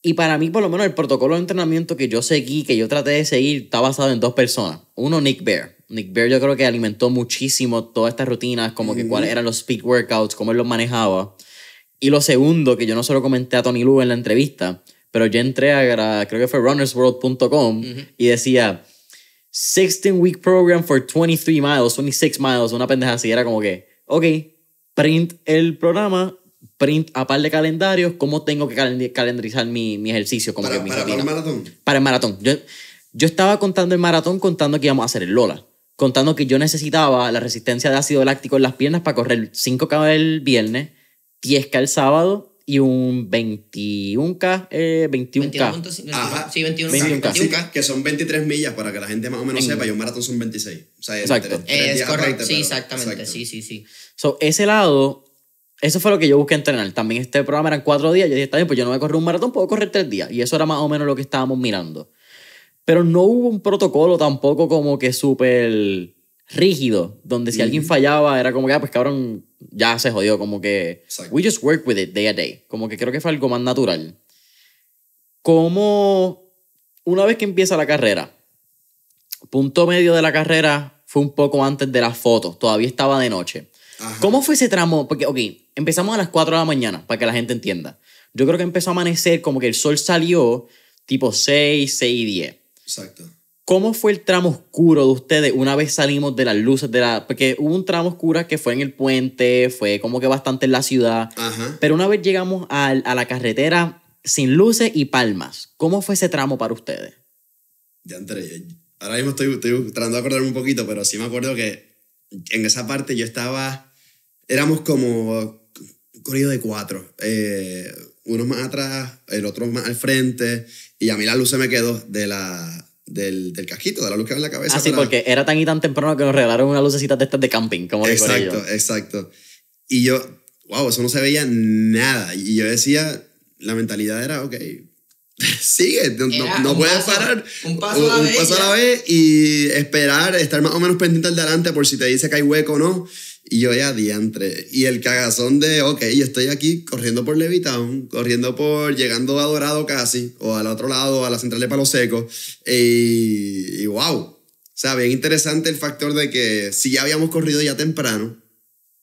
Y para mí, por lo menos, el protocolo de entrenamiento que yo seguí, que yo traté de seguir, está basado en dos personas. Uno, Nick Bear. Nick Bear yo creo que alimentó muchísimo todas estas rutinas, como que cuáles eran los speed workouts, cómo él los manejaba. Y lo segundo, que yo no solo comenté a Tony Lu en la entrevista, pero yo entré a, creo que fue runnersworld.com y decía 16 week program for 23 miles, 26 miles, una pendeja así. Era como que, ok, print el programa, print a par de calendarios, cómo tengo que calendarizar mi, ejercicio. Como para, el maratón. Para el maratón. Yo, yo estaba contando el maratón contando que íbamos a hacer el Lola. Contando que yo necesitaba la resistencia de ácido láctico en las piernas para correr 5K el viernes, 10K el sábado y un 21K, 21K. Eh, sí, 21K. 21K. que son 23 millas para que la gente más o menos sepa y un maratón son 26. O sea, exacto. es correcto, sí, exactamente, sí, sí, sí. So, ese lado, eso fue lo que yo busqué entrenar. También este programa eran cuatro días, yo dije, está bien, pues yo no voy a correr un maratón, puedo correr tres días. Y eso era más o menos lo que estábamos mirando. Pero no hubo un protocolo tampoco como que súper rígido, donde si alguien mm. fallaba era como que, ah, pues cabrón, ya se jodió, como que... We just work with it day a day, como que creo que fue algo más natural. Como una vez que empieza la carrera, punto medio de la carrera fue un poco antes de las fotos, todavía estaba de noche. ¿Cómo fue ese tramo? Porque, ok, empezamos a las 4 de la mañana, para que la gente entienda. Yo creo que empezó a amanecer como que el sol salió tipo 6, 6 y 10. Exacto. ¿Cómo fue el tramo oscuro de ustedes una vez salimos de las luces de la... Porque hubo un tramo oscuro que fue en el puente, fue como que bastante en la ciudad, pero una vez llegamos a, la carretera sin luces y palmas, ¿cómo fue ese tramo para ustedes? Ya ahora mismo estoy, tratando de acordarme un poquito, pero sí me acuerdo que en esa parte yo estaba, éramos como un corrido de cuatro. Eh, unos uno más atrás, el otro más al frente, y a mí la luz se me quedó de la, del, del casquito, de la luz que va en la cabeza. Ah, sí, porque era tan y tan temprano que nos regalaron una lucecita de estas de camping, como Exacto, exacto. Y yo, wow, eso no se veía nada. Y yo decía, la mentalidad era, ok, sigue, no, puedes parar. Un paso, a, la vez, paso a la vez. y esperar, estar más o menos pendiente al delante por si te dice que hay hueco o no. Y yo ya diantre. Y el cagazón de, ok, estoy aquí corriendo por Levitown, corriendo por, llegando a Dorado casi, o al otro lado, a la central de Palo Seco. Y, wow. O sea, bien interesante el factor de que si ya habíamos corrido ya temprano,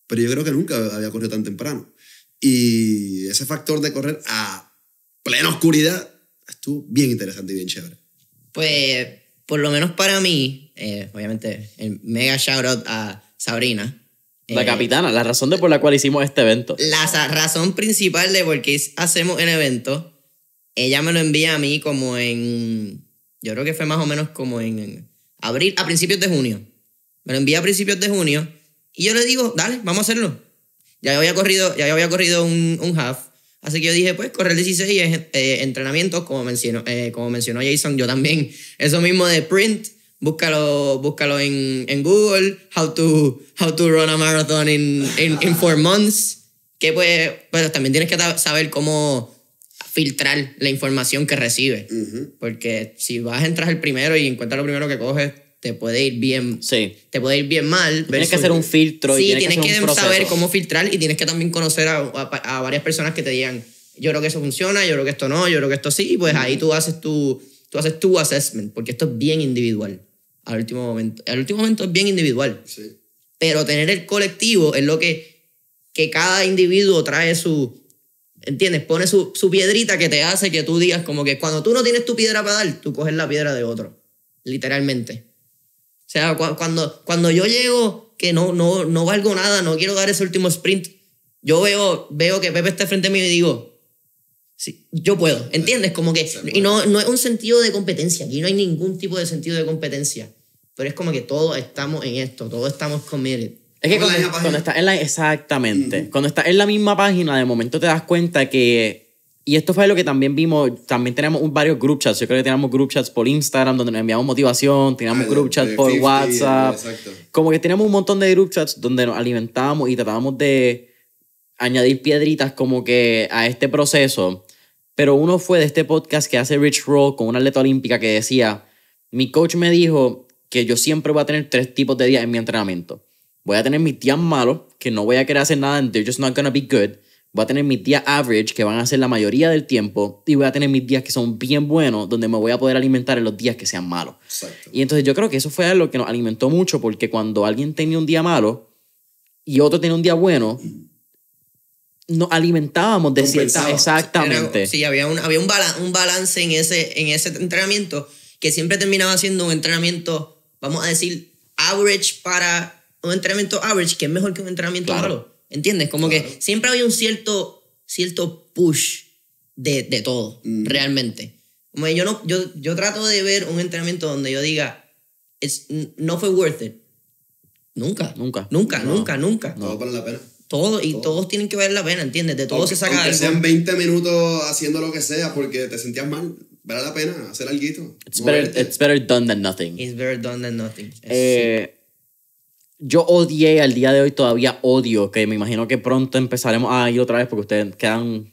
pero yo creo que nunca había corrido tan temprano. Y ese factor de correr a plena oscuridad estuvo bien interesante y bien chévere. Pues, por lo menos para mí, eh, obviamente, el mega shout out a Sabrina, la eh, capitana, la razón de por la cual hicimos este evento. La razón principal de por qué hacemos el evento, ella me lo envía a mí como en, yo creo que fue más o menos como en, abril, a principios de junio. Me lo envía a principios de junio y yo le digo, dale, vamos a hacerlo. Ya había corrido, ya había corrido un, half, así que yo dije, pues correr 16 y eh, entrenamientos, como mencionó, eh, como mencionó Jason, yo también, eso mismo de print Búscalo, búscalo en, en Google, how to, how to run a marathon in, in, four months. Que pues, pero también tienes que saber cómo filtrar la información que recibes. Porque si vas, a entrar el primero y encuentras lo primero que coges, te puede ir bien. Sí. Te puede ir bien mal. Tienes que hacer un filtro. y tienes, que, saber cómo filtrar y tienes que también conocer a, a, varias personas que te digan, yo creo que eso funciona, yo creo que esto no, yo creo que esto sí. Y pues ahí tú haces tu, tú haces tu assessment, porque esto es bien individual al último momento. Al último momento es bien individual. Pero tener el colectivo es lo que, que cada individuo trae su, ¿entiendes? Pone su, piedrita que te hace que tú digas como que cuando tú no tienes tu piedra para dar, tú coges la piedra de otro, literalmente. O sea, cuando, cuando yo llego que no, no, no valgo nada, no quiero dar ese último sprint, yo veo, veo que Pepe está frente a mí y digo, yo puedo, ¿entiendes? Como que... Y no, no es un sentido de competencia, aquí no hay ningún tipo de sentido de competencia, pero es como que todos estamos en esto, todos estamos committed. Es que cuando, estás en la... Exactamente, cuando estás en la misma página, de momento te das cuenta que... Y esto fue lo que también vimos, también tenemos varios group chats, yo creo que teníamos group chats por Instagram donde nos enviamos motivación, teníamos ah, group chats por WhatsApp, como que tenemos un montón de group chats donde nos alimentábamos y tratábamos de añadir piedritas como que a este proceso. Pero uno fue de este podcast que hace Rich Roll con una atleta olímpica que decía, mi coach me dijo que yo siempre voy a tener tres tipos de días en mi entrenamiento. Voy a tener mis días malos, que no voy a querer hacer nada, and they're just not gonna be good. Voy a tener mis días average, que van a ser la mayoría del tiempo, y voy a tener mis días que son bien buenos, donde me voy a poder alimentar en los días que sean malos. Y entonces yo creo que eso fue algo que nos alimentó mucho, porque cuando alguien tenía un día malo y otro tiene un día bueno, nos alimentábamos de cierta. Exactamente. sí, había, un, había un, un balance en ese, en ese entrenamiento que siempre terminaba siendo un entrenamiento, vamos a decir, average para. Un entrenamiento average que es mejor que un entrenamiento claro. malo. ¿Entiendes? Como que siempre había un cierto, cierto push de, todo, mm. realmente. Como yo, no, yo, trato de ver un entrenamiento donde yo diga, no fue worth it. Nunca. Nunca. Nunca, nunca, nunca. No vale la pena. Todo, y todos tienen que ver la pena, ¿entiendes? De todos se saca sean 20 minutos haciendo lo que sea porque te sentías mal, vale la pena hacer algo. It's better, done than nothing. It's better done than nothing. Eh, yo odié, al día de hoy todavía odio, que me imagino que pronto empezaremos a ir otra vez porque ustedes quedan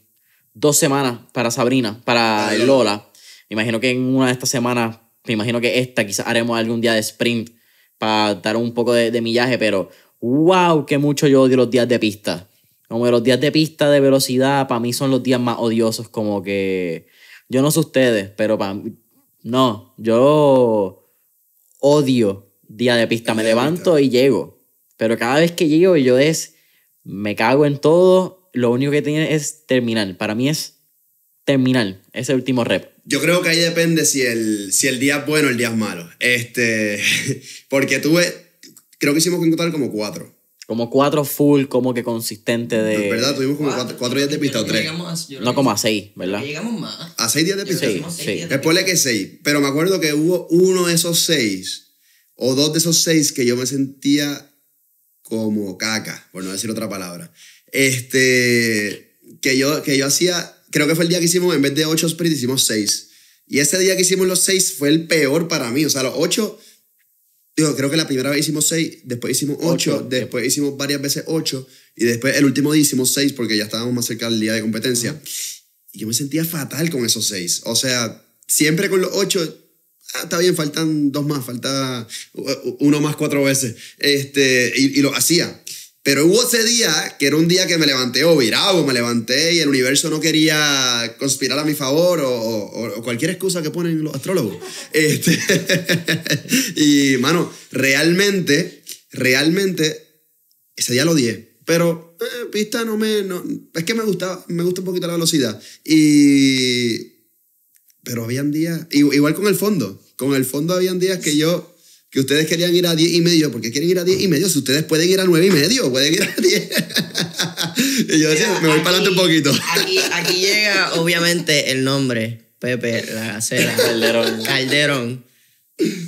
dos semanas para Sabrina, para ah, Lola. Me imagino que en una de estas semanas, me imagino que esta, quizás haremos algún día de sprint para dar un poco de, de millaje, pero wow, qué mucho yo odio los días de pista. Como los días de pista de velocidad para mí son los días más odiosos, como que yo no sé ustedes, pero para no, yo odio día de pista, me levanto y llego, pero cada vez que llego yo es me cago en todo, lo único que tiene es terminar, para mí es terminar ese último rep. Yo creo que ahí depende si el, si el día es bueno o el día es malo. Este, porque tuve, creo que hicimos que total como cuatro. Como cuatro full, como que consistente de. ¿Verdad? Tuvimos como cuatro, días de pista o tres. No como a seis, ¿verdad? Llegamos más. ¿A seis días de pista? Sí, sí. Después le que seis. Pero me acuerdo que hubo uno de esos seis, o dos de esos seis, que yo me sentía como caca, por no decir otra palabra. Este. Que yo, que yo hacía. Creo que fue el día que hicimos, en vez de ocho sprints, hicimos seis. Y ese día que hicimos los seis fue el peor para mí. O sea, los ocho Digo, creo que la primera vez hicimos seis, después hicimos ocho, después hicimos varias veces ocho y después el último día hicimos seis porque ya estábamos más cerca del día de competencia. Y yo me sentía fatal con esos seis, O sea, siempre con los ocho, ah, está bien, faltan dos más, falta uno más cuatro veces. Este, y lo hacía, pero hubo ese día, que era un día que me levanté o virado, me levanté y el universo no quería conspirar a mi favor o, cualquier excusa que ponen los astrólogos. Este, y, mano, realmente, realmente, ese día lo di. Pero pista eh, no me... es que me gusta, me gusta un poquito la velocidad. Y... Pero habían días... Igual con el fondo. Con el fondo habían días que yo que ustedes querían ir a 10 y medio, porque quieren ir a 10 y medio? Si ustedes pueden ir a 9 y medio, pueden ir a 10. y yo decía, me voy para adelante un poquito. Aquí, llega, obviamente, el nombre, Pepe, la Calderón. Calderón.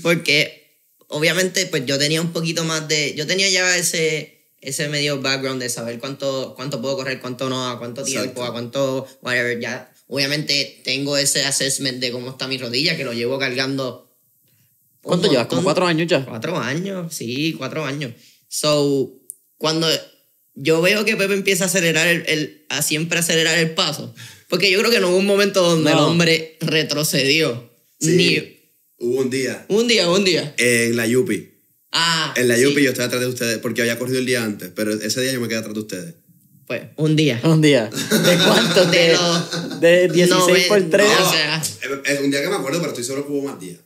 Porque, obviamente, pues yo tenía un poquito más de, yo tenía ya ese, ese medio background de saber cuánto, cuánto puedo correr, cuánto no, a cuánto tiempo, a cuánto, whatever, ya. Obviamente tengo ese assessment de cómo está mi rodilla, que lo llevo cargando ¿Cuánto llevas? ¿Como cuatro años ya? Cuatro años, sí, cuatro años. So, cuando yo veo que Pepe empieza a acelerar el, a siempre acelerar el paso, porque yo creo que no hubo un momento donde el hombre retrocedió. Sí, Hubo un día. Un día, un día. En la Yupi. Ah. En la Yupi yo estaba atrás de ustedes, porque había corrido el día antes, pero ese día yo me quedé atrás de ustedes. Pues, un día. Un día. ¿De cuánto? de, de, 16 por 3. Es un día que me acuerdo, pero estoy solo que hubo más días.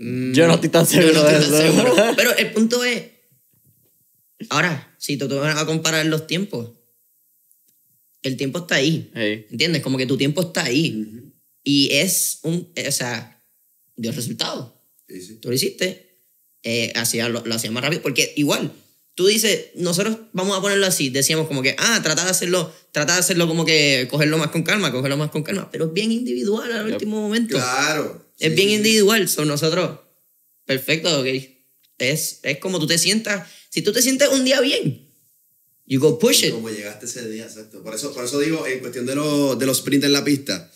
Mm. Yo no estoy tan seguro de eso. Pero el punto es. Ahora, si te vas a comparar los tiempos, el tiempo está ahí. ¿Entiendes? Como que tu tiempo está ahí. Y es un. Eh, o sea, dio resultado. Tú lo hiciste. hacía, eh, lo, lo hacía más rápido. Porque igual, tú dices, nosotros vamos a ponerlo así, decíamos como que, ah, tratar de hacerlo, trata de hacerlo como que cogerlo más con calma, cogerlo más con calma, pero es bien individual al último momento. Claro. Es bien individual, son nosotros. Perfecto, ok. Es, es como tú te sientas, si tú te sientes un día bien, you go push it. Como llegaste ese día, exacto. Por eso, por eso digo, en cuestión de, de los sprints en la pista,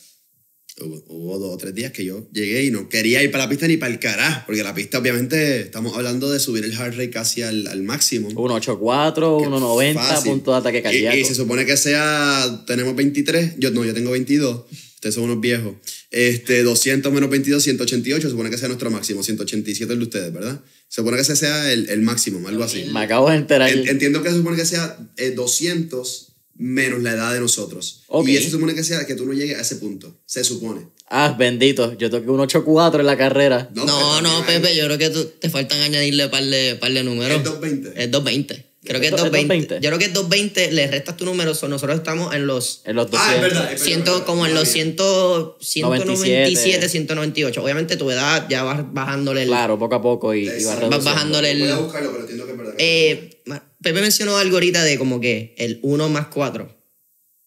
Hubo, dos o tres días que yo llegué y no quería ir para la pista ni para el carajo, porque la pista obviamente estamos hablando de subir el heart rate casi al, al máximo. 184, 190, punto de ataque cardíaco. Y, se supone que sea, tenemos 23, yo no, yo tengo 22, ustedes son unos viejos. Este, 200 menos 22, 188, se supone que sea nuestro máximo, 187 el de ustedes, ¿verdad? Se supone que ese sea el, máximo, algo así. Me acabo de enterar. entiendo que se supone que sea 200 eh, menos la edad de nosotros. Y eso supone que sea que tú no llegues a ese punto, se supone. Ah, bendito, yo toqué un 8-4 en la carrera. No, no, Pepe, yo creo que te faltan añadirle un par de, números. Es 220. Es 220. Creo que es 220. Yo creo que es 220, le restas tu número, nosotros estamos en los... En los 200. Ah, es verdad, como en los 197, 198. Obviamente tu edad ya vas bajándole Claro, poco a poco y, vas bajándole el... Voy a buscarlo, pero entiendo que es verdad. eh, Pepe mencionó algo ahorita de como que el 1 más 4.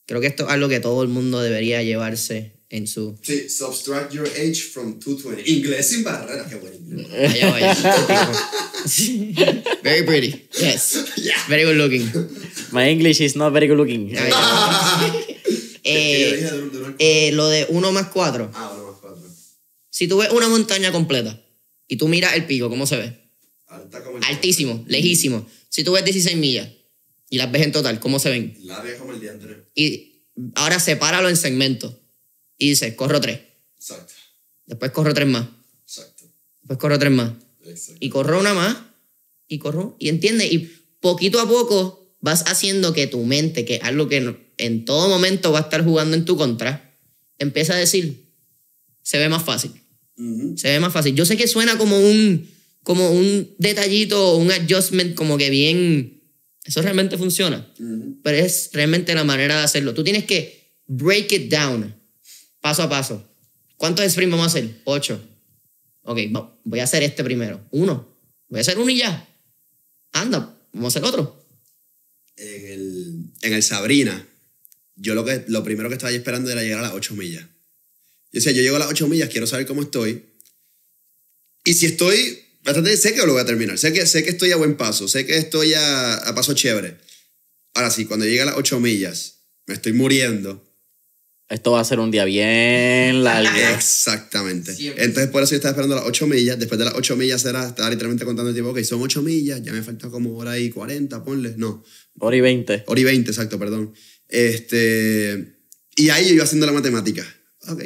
Creo que esto es algo que todo el mundo debería llevarse en su... Sí, subtract your age from 220. Inglés sin barreras, qué buen inglés. Allá vaya. very pretty. Yes. Yeah. Very good looking. My English is not very good looking. Ah, eh, eh, eh, eh lo de 1 más 4. Ah, 1 más 4. Si tú ves una montaña completa y tú miras el pico, ¿cómo se ve? Altísimo, lejísimo. Si tú ves 16 millas y las ves en total, ¿cómo se ven? ves como el diantre. Y ahora sepáralo en segmentos. Y dices, corro tres. Exacto. Después corro tres más. Exacto. Después corro tres más. Exacto. Y corro una más. Y corro. Y entiende. Y poquito a poco vas haciendo que tu mente, que es algo que en todo momento va a estar jugando en tu contra, empieza a decir, se ve más fácil. Se ve más fácil. Yo sé que suena como un como un detallito o un adjustment como que bien... Eso realmente funciona. Pero es realmente la manera de hacerlo. Tú tienes que break it down, paso a paso. ¿Cuántos sprints vamos a hacer? Ocho. Ok, voy a hacer este primero. Uno. Voy a hacer uno y ya. Anda, vamos a hacer otro. En el, en el Sabrina, yo lo, que, lo primero que estaba esperando era llegar a las ocho millas. Yo decía, yo llego a las ocho millas, quiero saber cómo estoy. Y si estoy sé que lo voy a terminar, sé que, sé que estoy a buen paso, sé que estoy a, a paso chévere. Ahora sí, cuando llegue a las 8 millas, me estoy muriendo. Esto va a ser un día bien largo. Exactamente. Entonces, por eso yo estaba esperando las 8 millas. Después de las 8 millas era, estar literalmente contando el tiempo, ok, son 8 millas, ya me falta como hora y 40, ponle. No. Hora y 20. Hora y 20, exacto, perdón. Este, y ahí yo iba haciendo la matemática. Ok,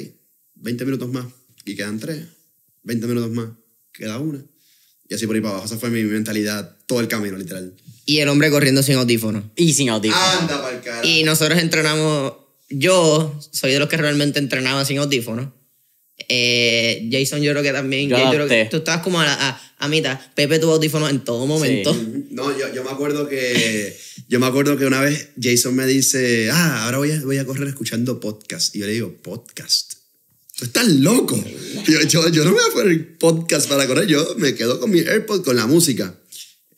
20 minutos más. Y quedan 3. 20 minutos más. Queda una y así por ahí para abajo. Esa fue mi mentalidad todo el camino, literal. Y el hombre corriendo sin audífonos. Y sin audífonos. Anda el carajo. Y nosotros entrenamos, yo soy de los que realmente entrenaba sin audífonos. Eh, Jason yo creo que también. Yo, creo que tú estabas como a, a, mitad. Pepe tuvo audífonos en todo momento. No, yo, yo, me acuerdo que yo me acuerdo que una vez Jason me dice, ah, ahora voy a, voy a correr escuchando podcast. Y yo le digo, podcast tú estás loco. Yo, yo, no me voy a poner podcast para correr, yo me quedo con mi AirPod, con la música.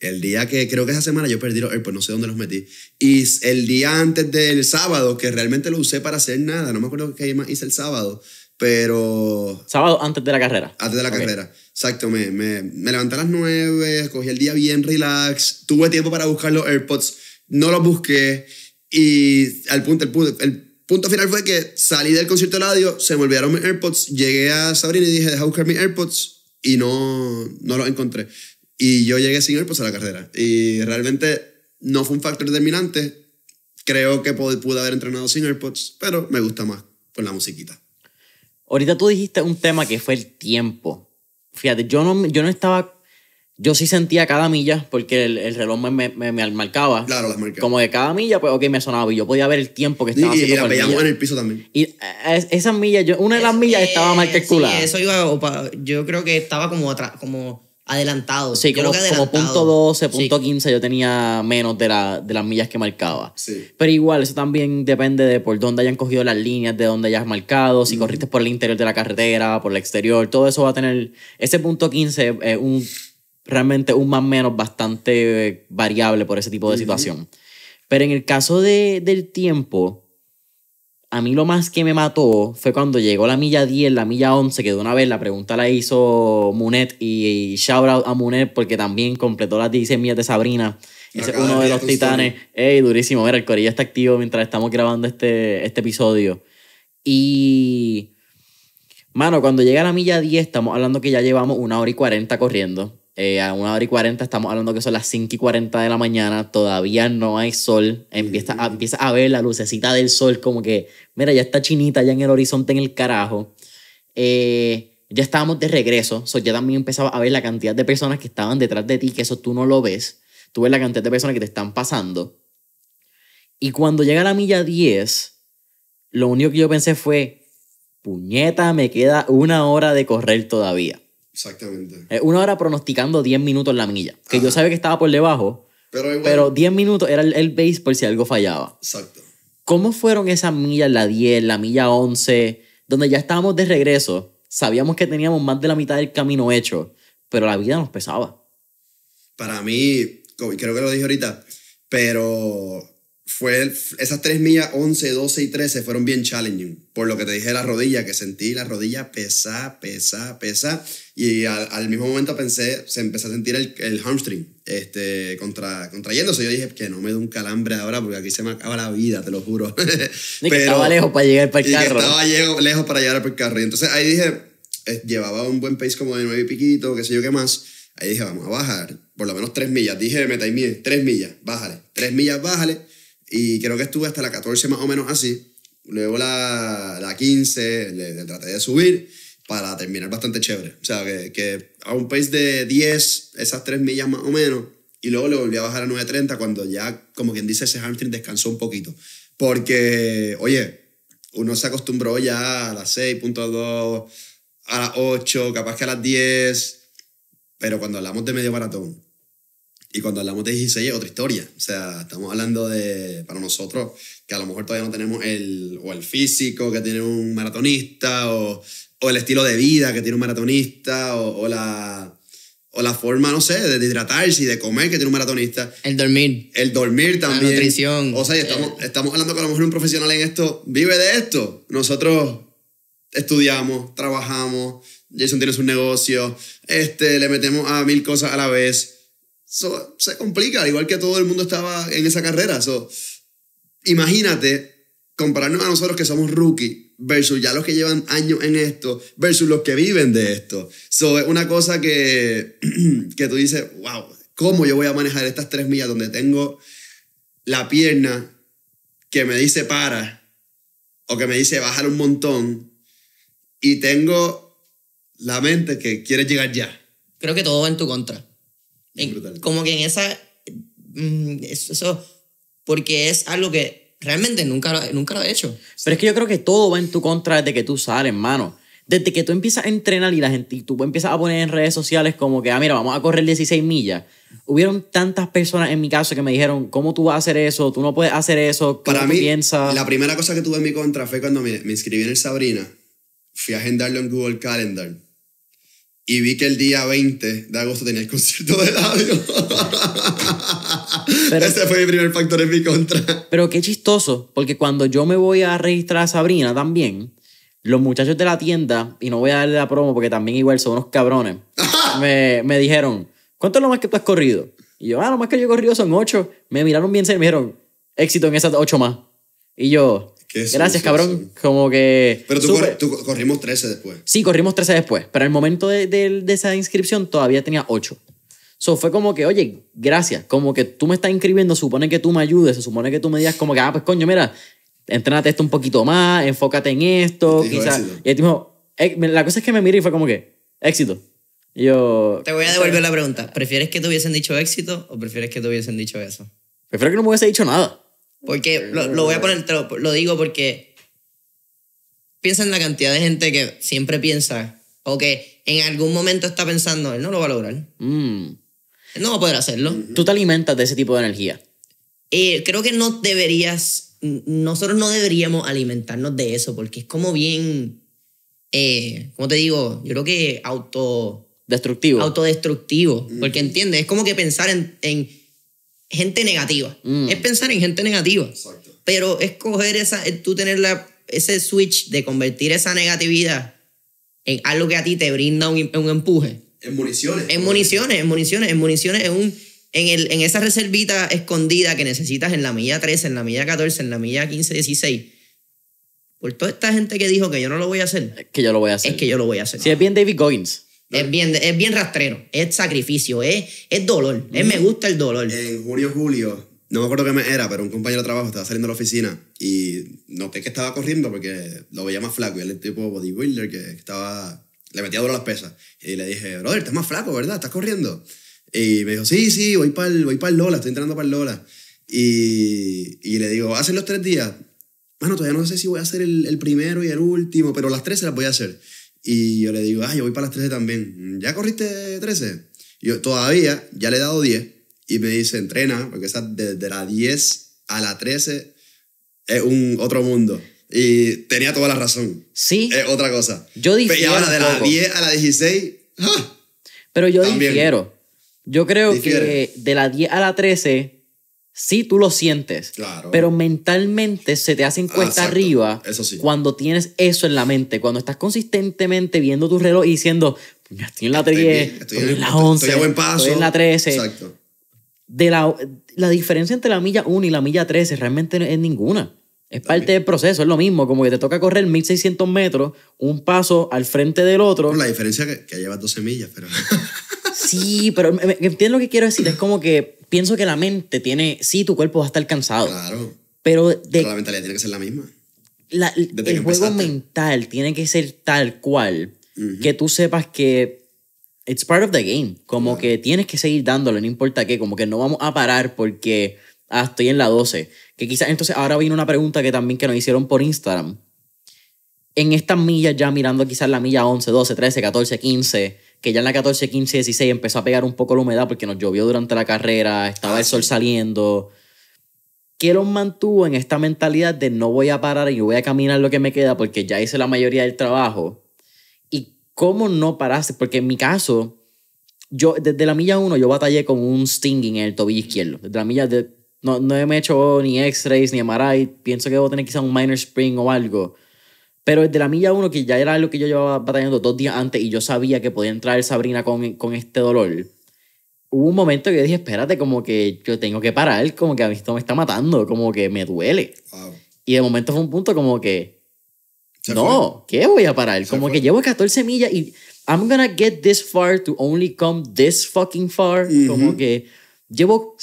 El día que, creo que esa semana yo perdí los AirPods, no sé dónde los metí. Y el día antes del sábado, que realmente lo usé para hacer nada, no me acuerdo qué más hice el sábado, pero... Sábado antes de la carrera. Antes de la carrera, exacto. Me, me, levanté a las 9, cogí el día bien relax, tuve tiempo para buscar los AirPods, no los busqué y al punto, el, el punto final fue que salí del concierto de radio, se me olvidaron mis AirPods, llegué a Sabrina y dije, deja buscar mis AirPods y no, no los encontré. Y yo llegué sin AirPods a la carrera. Y realmente no fue un factor determinante. Creo que pude haber entrenado sin AirPods, pero me gusta más con la musiquita. Ahorita tú dijiste un tema que fue el tiempo. Fíjate, yo yo no estaba yo sí sentía cada milla porque el, el reloj me, me, me marcaba. Claro, las marcaba. Como de cada milla, pues ok, me sonaba y yo podía ver el tiempo que estaba y, Y la veíamos en el piso también. Y eh, esas millas, una de las millas eh, estaba mal calculada. Sí, eso iba, yo creo que estaba como atrás, como adelantado. Sí, creo como, como punto 12, punto 15 yo tenía menos de, la, de las millas que marcaba. Sí. Pero igual, eso también depende de por dónde hayan cogido las líneas, de dónde hayas marcado, si corriste por el interior de la carretera, por el exterior, todo eso va a tener, ese punto 15 un realmente un más menos bastante variable por ese tipo de situación. Pero en el caso de, del tiempo, a mí lo más que me mató fue cuando llegó la milla 10, la milla 11, que de una vez la pregunta la hizo Munet y, shout out a Munet porque también completó las 16 millas de Sabrina. uno de los titanes. ¡Ey, durísimo! Mira, el corillo está activo mientras estamos grabando este, este episodio. Y... Mano, cuando llega la milla 10, estamos hablando que ya llevamos una hora y 40 corriendo. Eh, a una hora y cuarenta estamos hablando que son las 5 y cuarenta de la mañana, todavía no hay sol, empieza a, empieza a ver la lucecita del sol como que, mira, ya está chinita ya en el horizonte en el carajo. Eh, ya estábamos de regreso, so, ya también empezaba a ver la cantidad de personas que estaban detrás de ti, que eso tú no lo ves, tú ves la cantidad de personas que te están pasando. Y cuando llega la milla 10, lo único que yo pensé fue, puñeta, me queda una hora de correr todavía Exactamente. Eh, una hora pronosticando 10 minutos en la milla, que yo sabía que estaba por debajo, pero, 10 minutos era el, el, base por si algo fallaba. Exacto. ¿Cómo fueron esas millas, la 10, la milla 11, donde ya estábamos de regreso, sabíamos que teníamos más de la mitad del camino hecho, pero la vida nos pesaba? Para mí, creo que lo dije ahorita, pero fue esas tres millas 11, 12 y 13 fueron bien challenging, por lo que te dije la rodilla, que sentí la rodilla pesa pesa pesa y al, mismo momento pensé, se empezó a sentir el, el hamstring este, contra, contrayéndose. Yo dije que no me dé un calambre ahora porque aquí se me acaba la vida, te lo juro. Pero, que estaba lejos para llegar para el y carro. estaba lejos, lejos para llegar para el carro. Y entonces ahí dije, eh, llevaba un buen pace como de nueve y piquito, qué sé yo qué más. Ahí dije, vamos a bajar por lo menos tres millas. Dije, meta y mide tres millas, bájale. Tres millas, bájale y creo que estuve hasta la 14 más o menos así. Luego la, la 15 le, traté de subir para terminar bastante chévere. O sea, que, a un pace de 10, esas 3 millas más o menos. Y luego le volví a bajar a 9.30 cuando ya, como quien dice, ese hamstring descansó un poquito. Porque, oye, uno se acostumbró ya a las 6.2, a las 8, capaz que a las 10. Pero cuando hablamos de medio maratón, y cuando hablamos de 16 es otra historia. O sea, estamos hablando de, para nosotros, que a lo mejor todavía no tenemos el, o el físico que tiene un maratonista, o, o el estilo de vida que tiene un maratonista, o, la, o la forma, no sé, de hidratarse y de comer que tiene un maratonista. El dormir. El dormir también. La nutrición. O sea, estamos, eh. estamos hablando que a lo mejor un profesional en esto vive de esto. Nosotros estudiamos, trabajamos, Jason tiene su negocio, este, le metemos a mil cosas a la vez se complica, igual que todo el mundo estaba en esa carrera. imagínate compararnos a nosotros que somos rookies versus ya los que llevan años en esto, versus los que viven de esto. es una cosa que, que tú dices, wow, ¿cómo yo voy a manejar estas tres millas donde tengo la pierna que me dice para o que me dice bajar un montón y tengo la mente que quiere llegar ya? Creo que todo va en tu contra como que en esa... Mm, eso, porque es algo que realmente nunca, nunca lo he hecho. Pero es que yo creo que todo va en tu contra desde que tú sales, hermano. Desde que tú empiezas a entrenar y la gente, tú empiezas a poner en redes sociales como que, ah, mira, vamos a correr 16 millas. Hubieron tantas personas en mi caso que me dijeron, ¿cómo tú vas a hacer eso? ¿Tú no puedes hacer eso? ¿Cómo Para mí, la primera cosa que tuve en mi contra fue cuando me, me inscribí en el Sabrina. Fui a agendarlo en Google Calendar y vi que el día 20 de agosto tenía el concierto de labio. Pero, Ese fue mi primer factor en mi contra. Pero qué chistoso, porque cuando yo me voy a registrar a Sabrina también, los muchachos de la tienda, y no voy a darle la promo porque también igual son unos cabrones, me, me, dijeron, ¿cuánto es lo más que tú has corrido? Y yo, ah, lo más que yo he corrido son ocho. Me miraron bien se me dijeron, éxito en esas ocho más. Y yo, Gracias, cabrón. Como que. Pero tú, corrimos 13 después. Sí, corrimos 13 después. Pero el momento de, esa inscripción todavía tenía 8. So fue como que, oye, gracias. Como que tú me estás inscribiendo, supone que tú me ayudes, supone que tú me digas, como que, ah, pues coño, mira, entrénate esto un poquito más, enfócate en esto, quizás. Y él dijo, eh, la cosa es que me mira y fue como que, éxito. Y yo. Te voy a devolver la pregunta. ¿Prefieres que te hubiesen dicho éxito o prefieres que te hubiesen dicho eso? Prefiero que no me hubiese dicho nada. Porque lo, voy a poner, lo, digo porque piensa en la cantidad de gente que siempre piensa o que en algún momento está pensando, él no lo va a lograr. Mm. no va a poder hacerlo. Tú te alimentas de ese tipo de energía. Eh, creo que no deberías, nosotros no deberíamos alimentarnos de eso porque es como bien, eh, ¿cómo te digo? Yo creo que auto... Autodestructivo. Porque entiendes, es como que pensar en, en gente negativa. Mm. Es pensar en gente negativa. Pero es coger esa, tú tener la, ese switch de convertir esa negatividad en algo que a ti te brinda un, empuje. En municiones. En municiones, en municiones, en municiones, en un... En, el, en esa reservita escondida que necesitas en la milla 13, en la milla 14, en la milla 15, 16, por toda esta gente que dijo que yo no lo voy a hacer. Es que yo lo voy a hacer. Es que yo lo voy a hacer. Si es bien David Goins. Es bien, es bien rastrero, es sacrificio, es, es dolor, es me gusta el dolor. En junio, julio, no me acuerdo qué me era, pero un compañero de trabajo estaba saliendo de la oficina y noté que estaba corriendo porque lo veía más flaco y él es tipo bodybuilder que estaba, le metía duro las pesas. Y le dije, brother, estás más flaco, ¿verdad? ¿Estás corriendo? Y me dijo, sí, sí, voy para el, voy el Lola, estoy entrando para el Lola. Y, y le digo, hacen los tres días. Bueno, todavía no sé si voy a hacer el, el primero y el último, pero las tres se las voy a hacer. Y yo le digo, ah, yo voy para las 13 también. ¿Ya corriste 13? yo todavía, ya le he dado 10. Y me dice, entrena, porque esa desde la 10 a la 13 es un otro mundo. Y tenía toda la razón. Sí. Es otra cosa. Yo Y ahora de la 10 a la 16. ¡ah! Pero yo Yo creo que de la 10 a la 13 Sí, tú lo sientes, pero mentalmente se te hacen ah, cuesta arriba cuando tienes eso en la mente, cuando estás consistentemente viendo tu reloj y diciendo, estoy en la 10, estoy, en la 11, estoy, a buen paso. en la 13. Exacto. De la, la diferencia entre la milla 1 y la milla 13 realmente no es ninguna. Es parte del proceso, es lo mismo, como que te toca correr 1600 metros, un paso al frente del otro. la diferencia es que, que llevas 12 millas, pero... Sí, pero entiendes lo que quiero decir. Es como que pienso que la mente tiene. Sí, tu cuerpo va a estar cansado. Claro. Pero, de, la mentalidad tiene que ser la misma. La, el juego mental tiene que ser tal cual que tú sepas que it's part of the game. Como que tienes que seguir dándolo, no importa qué. Como que no vamos a parar porque ah, estoy en la 12. Que quizás entonces ahora viene una pregunta que también que nos hicieron por Instagram. En estas millas ya mirando quizás la milla 11, 12, 13, 14, 15 que ya en la 14, 15, 16 empezó a pegar un poco la humedad porque nos llovió durante la carrera, estaba el ah, sol saliendo. ¿Qué los mantuvo en esta mentalidad de no voy a parar y voy a caminar lo que me queda porque ya hice la mayoría del trabajo? ¿Y cómo no paraste? Porque en mi caso, yo desde la milla 1 yo batallé con un stinging en el tobillo izquierdo. Desde la milla de, no, me he hecho ni x-rays ni MRI. Pienso que debo tener quizá un minor spring o algo. Pero desde la milla 1, que ya era lo que yo llevaba batallando dos días antes y yo sabía que podía entrar Sabrina con, con este dolor, hubo un momento que yo dije, espérate, como que yo tengo que parar, como que a mí esto me está matando, como que me duele. Y de momento fue un punto como que, no, ¿qué voy a parar? como que llevo 14 millas y I'm gonna get this far to only come this fucking far. Como que llevo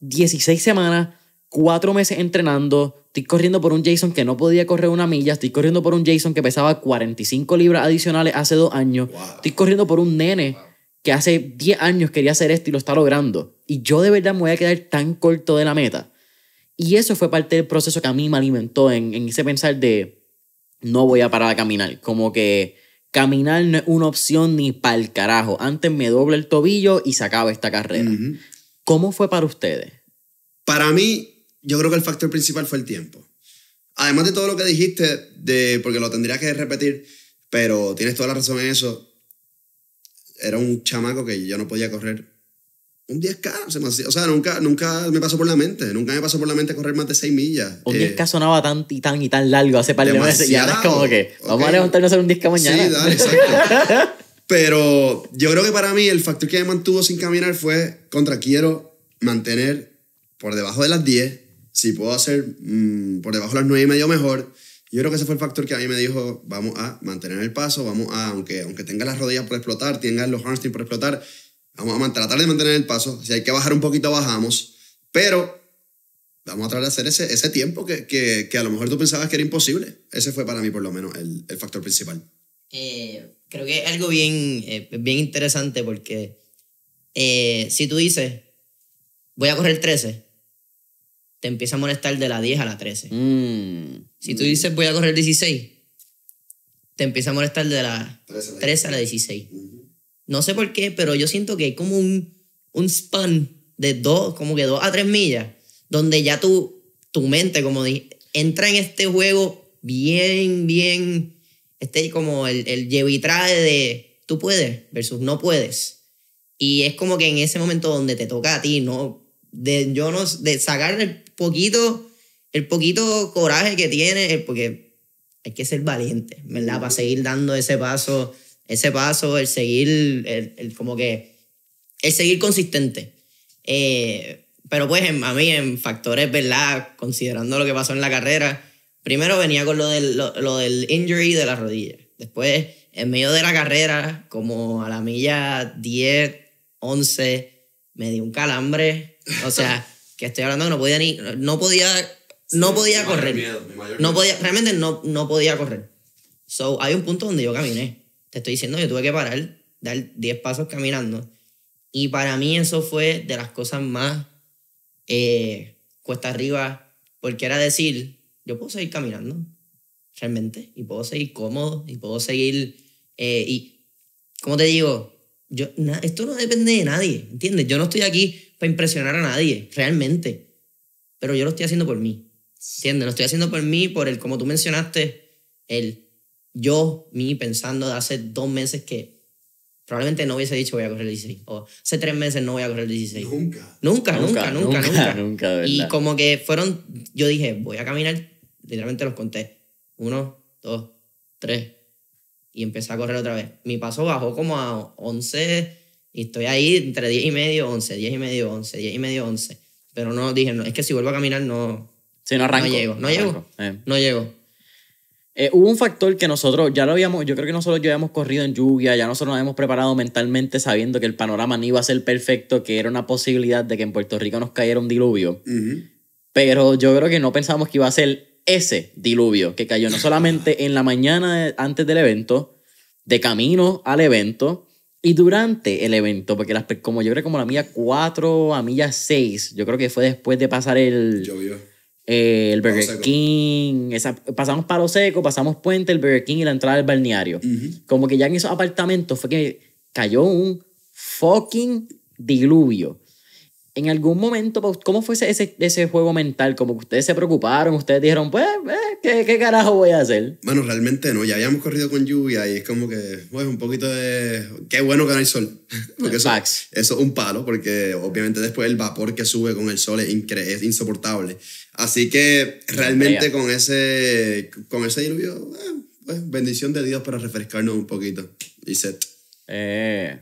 16 semanas cuatro meses entrenando, estoy corriendo por un Jason que no podía correr una milla, estoy corriendo por un Jason que pesaba 45 libras adicionales hace dos años, estoy corriendo por un nene que hace 10 años quería hacer esto y lo está logrando. Y yo de verdad me voy a quedar tan corto de la meta. Y eso fue parte del proceso que a mí me alimentó en, ese pensar de no voy a parar a caminar, como que caminar no es una opción ni para el carajo. Antes me doble el tobillo y se acaba esta carrera. ¿Cómo fue para ustedes? Para mí, yo creo que el factor principal fue el tiempo. Además de todo lo que dijiste, de, porque lo tendría que repetir, pero tienes toda la razón en eso. Era un chamaco que yo no podía correr un 10K. o sea, nunca, nunca me pasó por la mente. Nunca me pasó por la mente correr más de 6 millas. Un 10K eh, sonaba tan y tan y tan largo hace par Y ahora es como que vamos a levantarnos a hacer un 10K mañana. Sí, dale, exacto. Pero yo creo que para mí el factor que me mantuvo sin caminar fue contra quiero mantener por debajo de las 10 si puedo hacer mm, por debajo de las nueve y medio mejor, yo creo que ese fue el factor que a mí me dijo, vamos a mantener el paso, vamos a, aunque, aunque tenga las rodillas por explotar, tenga los hamstrings por explotar, vamos a tratar de mantener el paso. Si hay que bajar un poquito, bajamos. Pero vamos a tratar de hacer ese, ese tiempo que, que, que, a lo mejor tú pensabas que era imposible. Ese fue para mí, por lo menos, el, el factor principal. Eh, creo que es algo bien, eh, bien interesante porque eh, si tú dices, voy a correr 13, te empieza a molestar de la 10 a la 13. Mm, si tú dices voy a correr 16, te empieza a molestar de la 13 a la 16. No sé por qué, pero yo siento que hay como un, un span de dos, como que dos a tres millas, donde ya tu, tu mente, como dije, entra en este juego bien, bien, este como el, el trae de tú puedes versus no puedes. Y es como que en ese momento donde te toca a ti, no de yo no, de sacar el poquito, el poquito coraje que tiene, porque hay que ser valiente, ¿verdad? Para seguir dando ese paso, ese paso, el seguir, el, como que, el seguir consistente. Eh, pero pues a mí en factores, ¿verdad? Considerando lo que pasó en la carrera, primero venía con lo del, lo del injury de la rodilla. Después, en medio de la carrera, como a la milla 10, 11, me dio un calambre o sea, que estoy hablando que no podía ni. No podía. No podía correr. no podía, realmente no, no podía correr. So, hay un punto donde yo caminé. Te estoy diciendo que tuve que parar, dar 10 pasos caminando. Y para mí eso fue de las cosas más eh, cuesta arriba, porque era decir, yo puedo seguir caminando, realmente, y puedo seguir cómodo, y puedo seguir... Eh, y, ¿cómo te digo? Yo, esto no depende de nadie, ¿entiendes? Yo no estoy aquí para impresionar a nadie, realmente. Pero yo lo estoy haciendo por mí. ¿Entiendes? Lo estoy haciendo por mí, por el, como tú mencionaste, el yo, mí, pensando de hace dos meses que probablemente no hubiese dicho voy a correr el 16. O hace tres meses no voy a correr el 16. Nunca. Nunca, nunca, nunca, nunca. nunca, nunca y como que fueron, yo dije, voy a caminar, literalmente los conté. Uno, dos, tres. Y empecé a correr otra vez. Mi paso bajó como a 11 y estoy ahí entre 10 y medio, 11, 10 y medio, 11, 10 y medio, 11. Pero no, dije, es que si vuelvo a caminar no... se no arranco. No llego, no, llego, no llego. Eh. Eh, hubo un factor que nosotros ya lo habíamos, yo creo que nosotros ya habíamos corrido en lluvia, ya nosotros nos habíamos preparado mentalmente sabiendo que el panorama no iba a ser perfecto, que era una posibilidad de que en Puerto Rico nos cayera un diluvio. Pero yo creo que no pensábamos que iba a ser ese diluvio que cayó no solamente en la mañana antes del evento, de camino al evento, y durante el evento, porque las, como yo creo como la milla 4 a milla 6, yo creo que fue después de pasar el... Eh, el Burger King, esa, pasamos Palo Seco, pasamos Puente, el Burger King y la entrada del balneario. Como que ya en esos apartamentos fue que cayó un fucking diluvio en algún momento, ¿cómo fue ese, ese juego mental? Como que ustedes se preocuparon, ustedes dijeron, pues, eh, ¿qué, ¿qué, carajo voy a hacer? Bueno, realmente no, ya habíamos corrido con lluvia y es como que, pues, un poquito de, qué bueno que no hay sol. Porque eso, eso es un palo, porque obviamente después el vapor que sube con el sol es, insoportable. Así que realmente con ese, con ese diluvio, eh, pues, bendición de Dios para refrescarnos un poquito. Y set. Eh.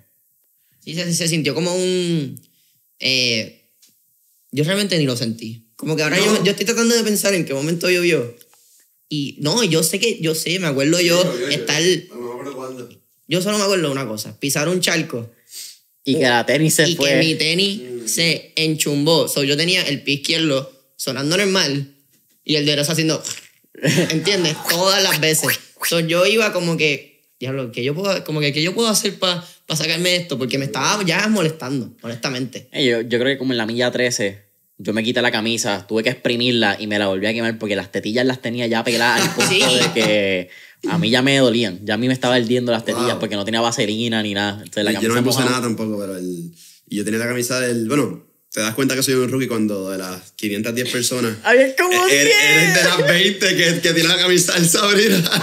se sintió como un eh, yo realmente ni lo sentí. Como que ahora yo, yo, estoy tratando de pensar en qué momento llovió. Y no, yo sé que, yo sé, me acuerdo yo estar... Yo. No me acuerdo cuándo. solo me acuerdo una cosa, pisar un charco. Y que la tenis se y que mi tenis se enchumbó. yo tenía el pie izquierdo sonando normal y el derecho haciendo... ¿Entiendes? Todas las veces. So, yo iba como que diablo, que yo puedo, como que, yo puedo hacer para sacarme esto? Porque me estaba ya molestando, honestamente. yo, creo que como en la milla 13, yo me quité la camisa, tuve que exprimirla y me la volví a quemar porque las tetillas las tenía ya peladas al punto de que a mí ya me dolían. Ya a mí me estaba hirviendo las tetillas porque no tenía vaselina ni nada. Entonces, yo no me puse nada tampoco, pero el, yo tenía la camisa del, bueno, te das cuenta que soy un rookie cuando de las 510 personas. es como 10. E-, e-, eres de las 20 que, que tiene la camisa del Sabrina.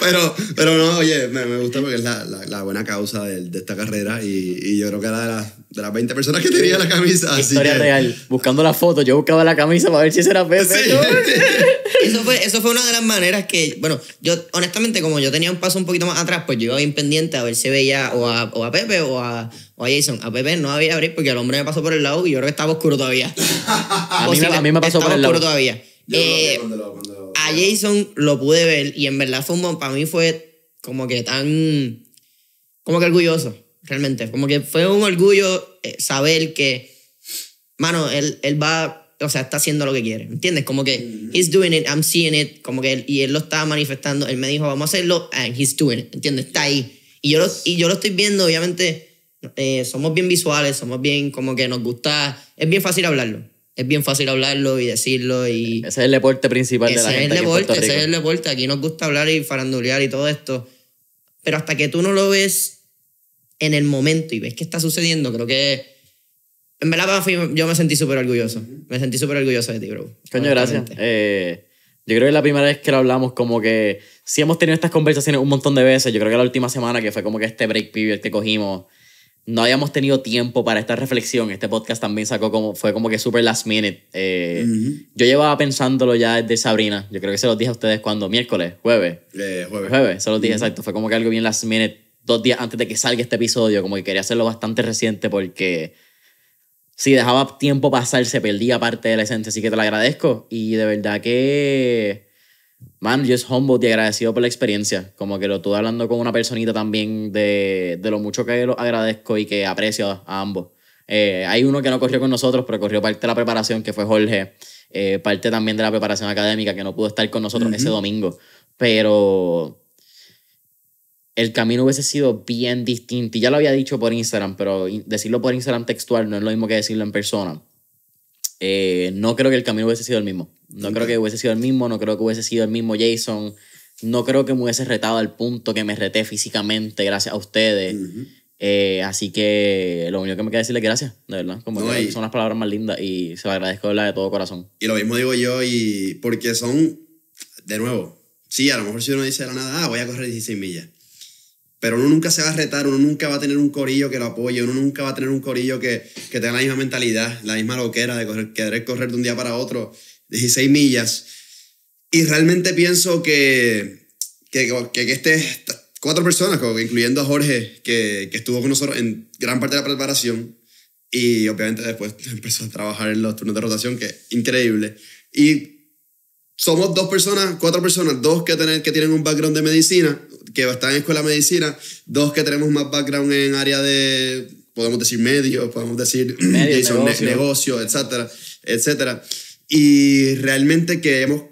pero, pero no, oye, me, me gusta porque es la, la, buena causa de, de esta carrera y, y, yo creo que era de las de las 20 personas que tenía la camisa. Historia real. Buscando la foto, yo buscaba la camisa para ver si era Pepe. eso, fue, eso fue una de las maneras que, bueno, yo honestamente, como yo tenía un paso un poquito más atrás, pues yo iba bien pendiente a ver si veía o a, o a Pepe o a, o Jason. A Pepe no había abrir porque el hombre me pasó por el lado y yo creo que estaba oscuro todavía. a, mí, a, mí, me pasó por el lado. todavía. todavía. Eh, a Jason lo pude ver y en verdad fue un, para mí fue como que tan, como que orgulloso realmente. Como que fue un orgullo eh, saber que, mano, él, él va o sea, está haciendo lo que quiere, ¿entiendes? Como que, he's doing it, I'm seeing it, como que, él, y él lo estaba manifestando, él me dijo, vamos a hacerlo, and he's doing it, ¿entiendes? Está ahí. Y yo lo, y yo lo estoy viendo, obviamente, eh, somos bien visuales, somos bien, como que nos gusta, es bien fácil hablarlo, es bien fácil hablarlo y decirlo y... Ese es el deporte principal de la gente. ese es el deporte, aquí nos gusta hablar y farandulear y todo esto, pero hasta que tú no lo ves en el momento y ves qué está sucediendo, creo que... En verdad, yo me sentí súper orgulloso. Me sentí súper orgulloso de ti, bro. Coño, gracias. Eh, yo creo que la primera vez que lo hablamos, como que sí hemos tenido estas conversaciones un montón de veces. Yo creo que la última semana, que fue como que este break period que cogimos, no habíamos tenido tiempo para esta reflexión. Este podcast también sacó como, fue como que súper last minute. Eh, yo llevaba pensándolo ya desde Sabrina. Yo creo que se lo dije a ustedes cuando, miércoles, jueves. Eh, jueves. Jueves, se lo dije, exacto. Fue como que algo bien last minute dos días antes de que salga este episodio, como que quería hacerlo bastante reciente porque si dejaba tiempo pasar, se perdía parte de la esencia, así que te lo agradezco. Y de verdad que, man, yo es humble y agradecido por la experiencia. Como que lo estuve hablando con una personita también de, de lo mucho que lo agradezco y que aprecio a ambos. Eh, hay uno que no corrió con nosotros, pero corrió parte de la preparación, que fue Jorge, eh, parte también de la preparación académica, que no pudo estar con nosotros ese domingo. Pero el camino hubiese sido bien distinto. Y ya lo había dicho por Instagram, pero decirlo por Instagram textual no es lo mismo que decirlo en persona. Eh, no creo que el camino hubiese sido el mismo. No creo que hubiese sido el mismo, no creo que hubiese sido el mismo Jason. No creo que me hubiese retado al punto que me reté físicamente gracias a ustedes. Eh, así que lo único que me queda es gracias, de verdad. Como son las palabras más lindas y se lo agradezco de, de todo corazón. Y lo mismo digo yo, y porque son, de nuevo, sí, a lo mejor si uno dice nada, ah, voy a correr 16 millas pero uno nunca se va a retar, uno nunca va a tener un corillo que lo apoye, uno nunca va a tener un corillo que, que tenga la misma mentalidad, la misma loquera de querer correr de un día para otro 16 millas. Y realmente pienso que, que, que, este, cuatro personas, incluyendo a Jorge, que, estuvo con nosotros en gran parte de la preparación, y obviamente después empezó a trabajar en los turnos de rotación, que increíble. Y somos dos personas, cuatro personas, dos que, tienen, que tienen un background de medicina, que están en escuela de medicina, dos que tenemos más background en área de, podemos decir medios, podemos decir Jason negocio. etcétera, etcétera. Y realmente que hemos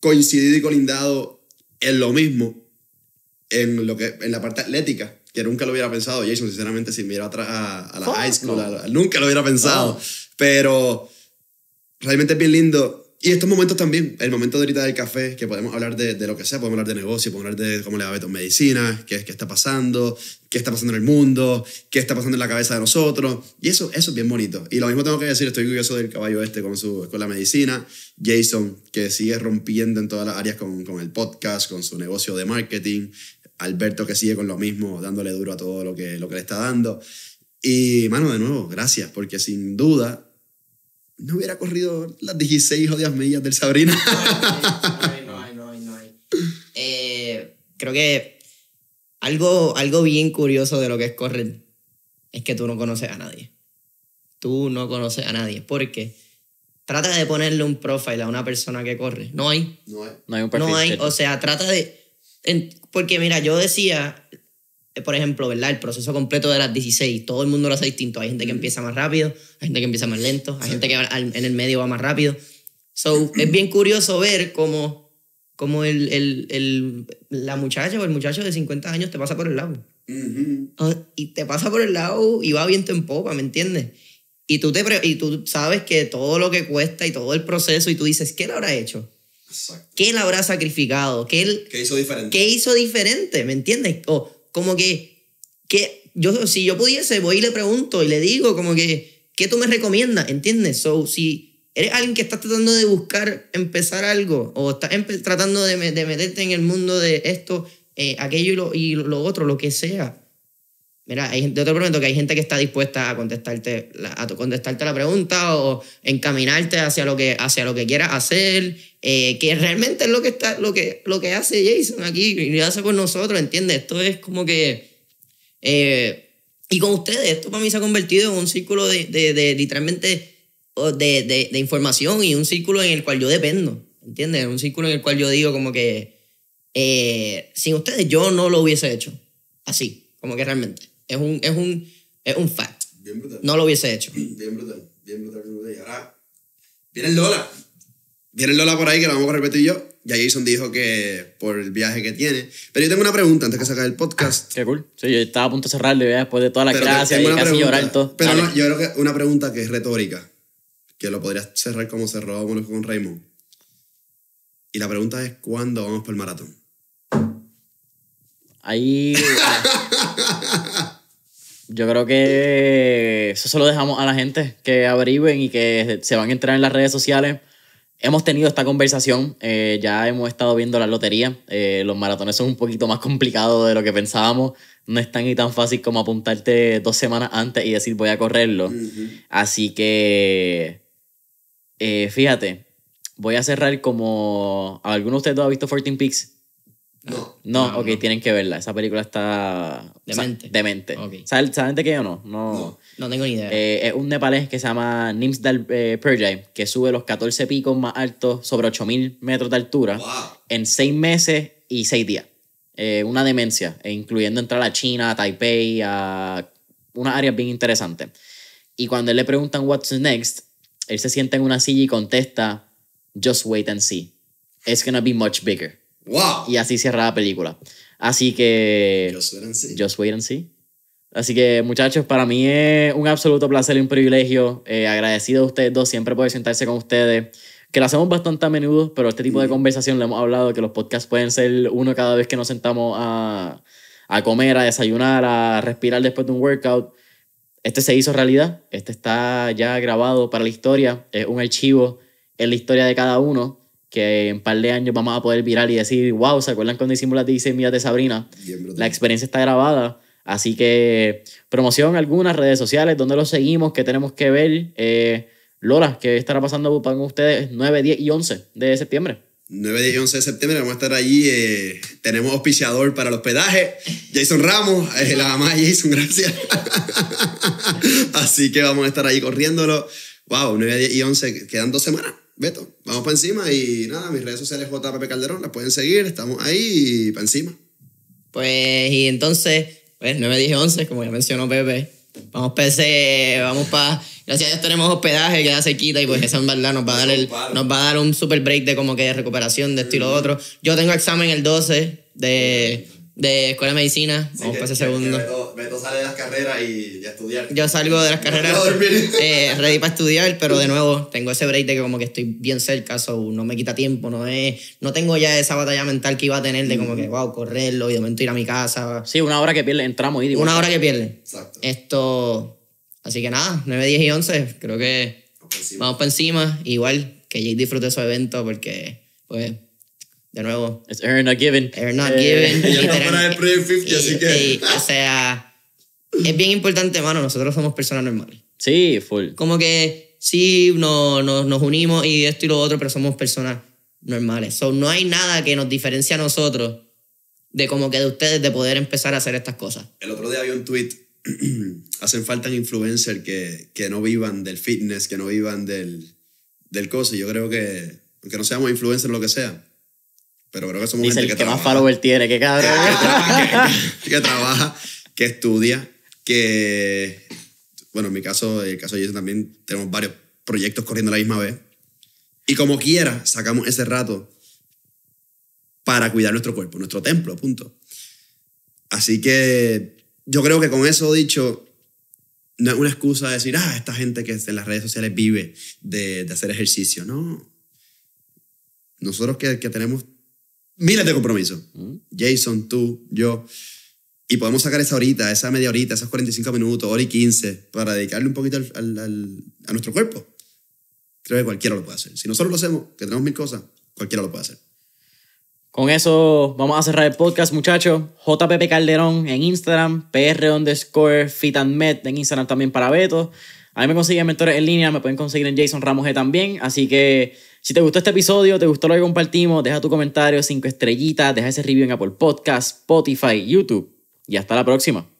coincidido y colindado en lo mismo, en, lo que, en la parte atlética, que nunca lo hubiera pensado, Jason, sinceramente, si mira atrás a, la high school, nunca lo hubiera pensado, pero realmente es bien lindo y estos momentos también, el momento de ahorita del café, que podemos hablar de, lo que sea, podemos hablar de negocio, podemos hablar de cómo le va a Beto en medicina, qué, qué está pasando, qué está pasando en el mundo, qué está pasando en la cabeza de nosotros. Y eso, eso es bien bonito. Y lo mismo tengo que decir, estoy curioso del caballo este con, su, con la medicina, Jason, que sigue rompiendo en todas las áreas con, el podcast, con su negocio de marketing, Alberto que sigue con lo mismo, dándole duro a todo lo que, lo que le está dando. Y, mano, de nuevo, gracias, porque sin duda no hubiera corrido las 16 jodidas millas del Sabrina. No hay, no hay, no hay. Eh, creo que algo, algo bien curioso de lo que es correr es que tú no conoces a nadie. Tú no conoces a nadie. Porque trata de ponerle un profile a una persona que corre. No hay. No hay. No hay un perfil. No hay. O sea, trata de. porque mira, yo decía por ejemplo, ¿verdad? El proceso completo de las 16, todo el mundo lo hace distinto. Hay gente que empieza más rápido, hay gente que empieza más lento, hay gente que en el medio va más rápido. So, es bien curioso ver cómo, como el, el, el, la muchacha o el muchacho de 50 años te pasa por el lado. Ah, y te pasa por el lado y va viento en popa, ¿me entiendes? Y tú, te y tú sabes que todo lo que cuesta y todo el proceso y tú dices, ¿qué le habrá hecho? ¿Qué le habrá sacrificado? ¿Qué, hizo diferente? ¿Qué hizo diferente? ¿Me entiendes? como que, que yo, si yo pudiese, voy y le pregunto y le digo como que, ¿qué tú me recomiendas? ¿Entiendes? So, si eres alguien que estás tratando de buscar empezar algo o estás tratando de, de meterte en el mundo de esto, eh, aquello y lo otro, lo que sea, Mira, hay, yo te prometo que hay gente que está dispuesta a contestarte la, a contestarte la pregunta o encaminarte hacia lo que, hacia lo que quieras hacer, eh, que realmente es lo que, está, lo, que, lo que hace Jason aquí y lo hace con nosotros, ¿entiendes? Esto es como que... Eh, y con ustedes, esto para mí se ha convertido en un círculo de, de, de literalmente de, de, de información y un círculo en el cual yo dependo, ¿entiendes? Un círculo en el cual yo digo como que... Eh, sin ustedes yo no lo hubiese hecho así, como que realmente. Es un, es un, es un fact. No lo hubiese hecho. Bien brutal, bien brutal, bien brutal. Y ahora viene el Lola. Viene el Lola por ahí que lo vamos a repetir yo. y Jason dijo que por el viaje que tiene. Pero yo tengo una pregunta antes que sacar el podcast. Ah, qué cool. Sí, yo estaba a punto de cerrarle después de toda la clase y casi llorar todo. Pero yo creo que una pregunta que es retórica, que lo podrías cerrar como cerró con Raymond. Y la pregunta es, ¿cuándo vamos por el maratón? Ahí. Eh, yo creo que eso se lo dejamos a la gente que averigüen y que se van a entrar en las redes sociales. Hemos tenido esta conversación, eh, ya hemos estado viendo la lotería. Eh, los maratones son un poquito más complicados de lo que pensábamos. No es tan y tan fácil como apuntarte dos semanas antes y decir voy a correrlo. Así que, fíjate, voy a cerrar como alguno de ustedes ha visto 14 Peaks no. No, ok, tienen que verla. Esa película está. Demente. demente. ¿Saben, de qué o no? No, no, tengo ni idea. Eh, es un nepalés que se llama Nimsdal eh, que sube los 14 picos más altos sobre 8000 metros de altura en 6 meses y 6 días. Eh, una demencia, e incluyendo entrar a China, a Taipei, a unas áreas bien interesantes. Y cuando le preguntan what's next, él se sienta en una silla y contesta, just wait and see. It's gonna be much bigger. ¡Wow! Y así cerraba la película. Así que. Just wait and see. Así que, muchachos, para mí es un absoluto placer y un privilegio. Eh, agradecido a ustedes dos siempre poder sentarse con ustedes. Que lo hacemos bastante a menudo, pero este tipo de mm. conversación le hemos hablado, que los podcasts pueden ser uno cada vez que nos sentamos a, a comer, a desayunar, a respirar después de un workout. Este se hizo realidad, este está ya grabado para la historia, es un archivo en la historia de cada uno que en un par de años vamos a poder virar y decir, wow, ¿se acuerdan cuando hicimos las 16 millas de Sabrina? la experiencia está grabada. Así que promoción, algunas redes sociales, donde los seguimos, que tenemos que ver. Eh, Lola, ¿qué estará pasando con ustedes 9, 10 y 11 de septiembre? 9, 10 y 11 de septiembre vamos a estar allí. Eh, tenemos auspiciador para el hospedaje. Jason Ramos, eh, la mamá Jason, gracias. Así que vamos a estar ahí corriéndolo. Wow, 9, 10 y 11, quedan dos semanas. Beto, vamos para encima y nada, mis redes sociales JPP Calderón, las pueden seguir, estamos ahí para encima. Pues, y entonces, pues me 10, 11, como ya mencionó Pepe, vamos para vamos para, gracias a Dios tenemos hospedaje, queda quita y pues esa en verdad nos va a dar el, nos va a dar un super break de como que de recuperación de estilo y otro. Yo tengo examen el 12 de de Escuela de Medicina. vamos para ese segundo. Beto, sale de las carreras y, estudiar. Yo salgo de las carreras eh, ready para estudiar, pero de nuevo tengo ese break de que como que estoy bien cerca, so no me quita tiempo, no es, no tengo ya esa batalla mental que iba a tener de como que, wow, correrlo y de momento ir a mi casa. Sí, una hora que pierde, entramos y Una hora que pierde. Exacto. Esto, así que nada, 9, 10 y 11, creo que vamos para encima. Igual que Jake disfrute su evento porque, pues de nuevo. It's earned, not given. Earned, not given. para el 50, y, así que... o sea, es bien importante, mano, nosotros somos personas normales. Sí, full. Como que sí, no, nos unimos y esto y lo otro, pero somos personas normales. So, no hay nada que nos diferencie a nosotros de como que de ustedes de poder empezar a hacer estas cosas. El otro día había un tweet hacen falta influencers que, que no vivan del fitness, que no vivan del, del cosa Yo creo que, que no seamos influencers, lo que sea, pero creo que somos Dice el que, más follower tiene, qué cabrón. Que, trabaja, que, estudia, que... Bueno, en mi caso, en el caso de Jason también, tenemos varios proyectos corriendo a la misma vez. Y como quiera, sacamos ese rato para cuidar nuestro cuerpo, nuestro templo, punto. Así que yo creo que con eso dicho, no es una excusa decir, ah, esta gente que en las redes sociales vive de, de hacer ejercicio. No. Nosotros que, que tenemos miles de compromisos. Mm. Jason, tú, yo. Y podemos sacar esa horita, esa media horita, esas 45 minutos, hora y 15, para dedicarle un poquito a nuestro cuerpo. Creo que cualquiera lo puede hacer. Si nosotros lo hacemos, que tenemos mil cosas, cualquiera lo puede hacer. Con eso vamos a cerrar el podcast, muchachos. JPP Calderón en Instagram, PR underscore fit and met en Instagram también para Beto. A mí me consiguen mentores en línea, me pueden conseguir en Jason Ramos G también. Así que si te gustó este episodio, te gustó lo que compartimos, deja tu comentario, cinco estrellitas, deja ese review en Apple Podcast, Spotify, YouTube. Y hasta la próxima.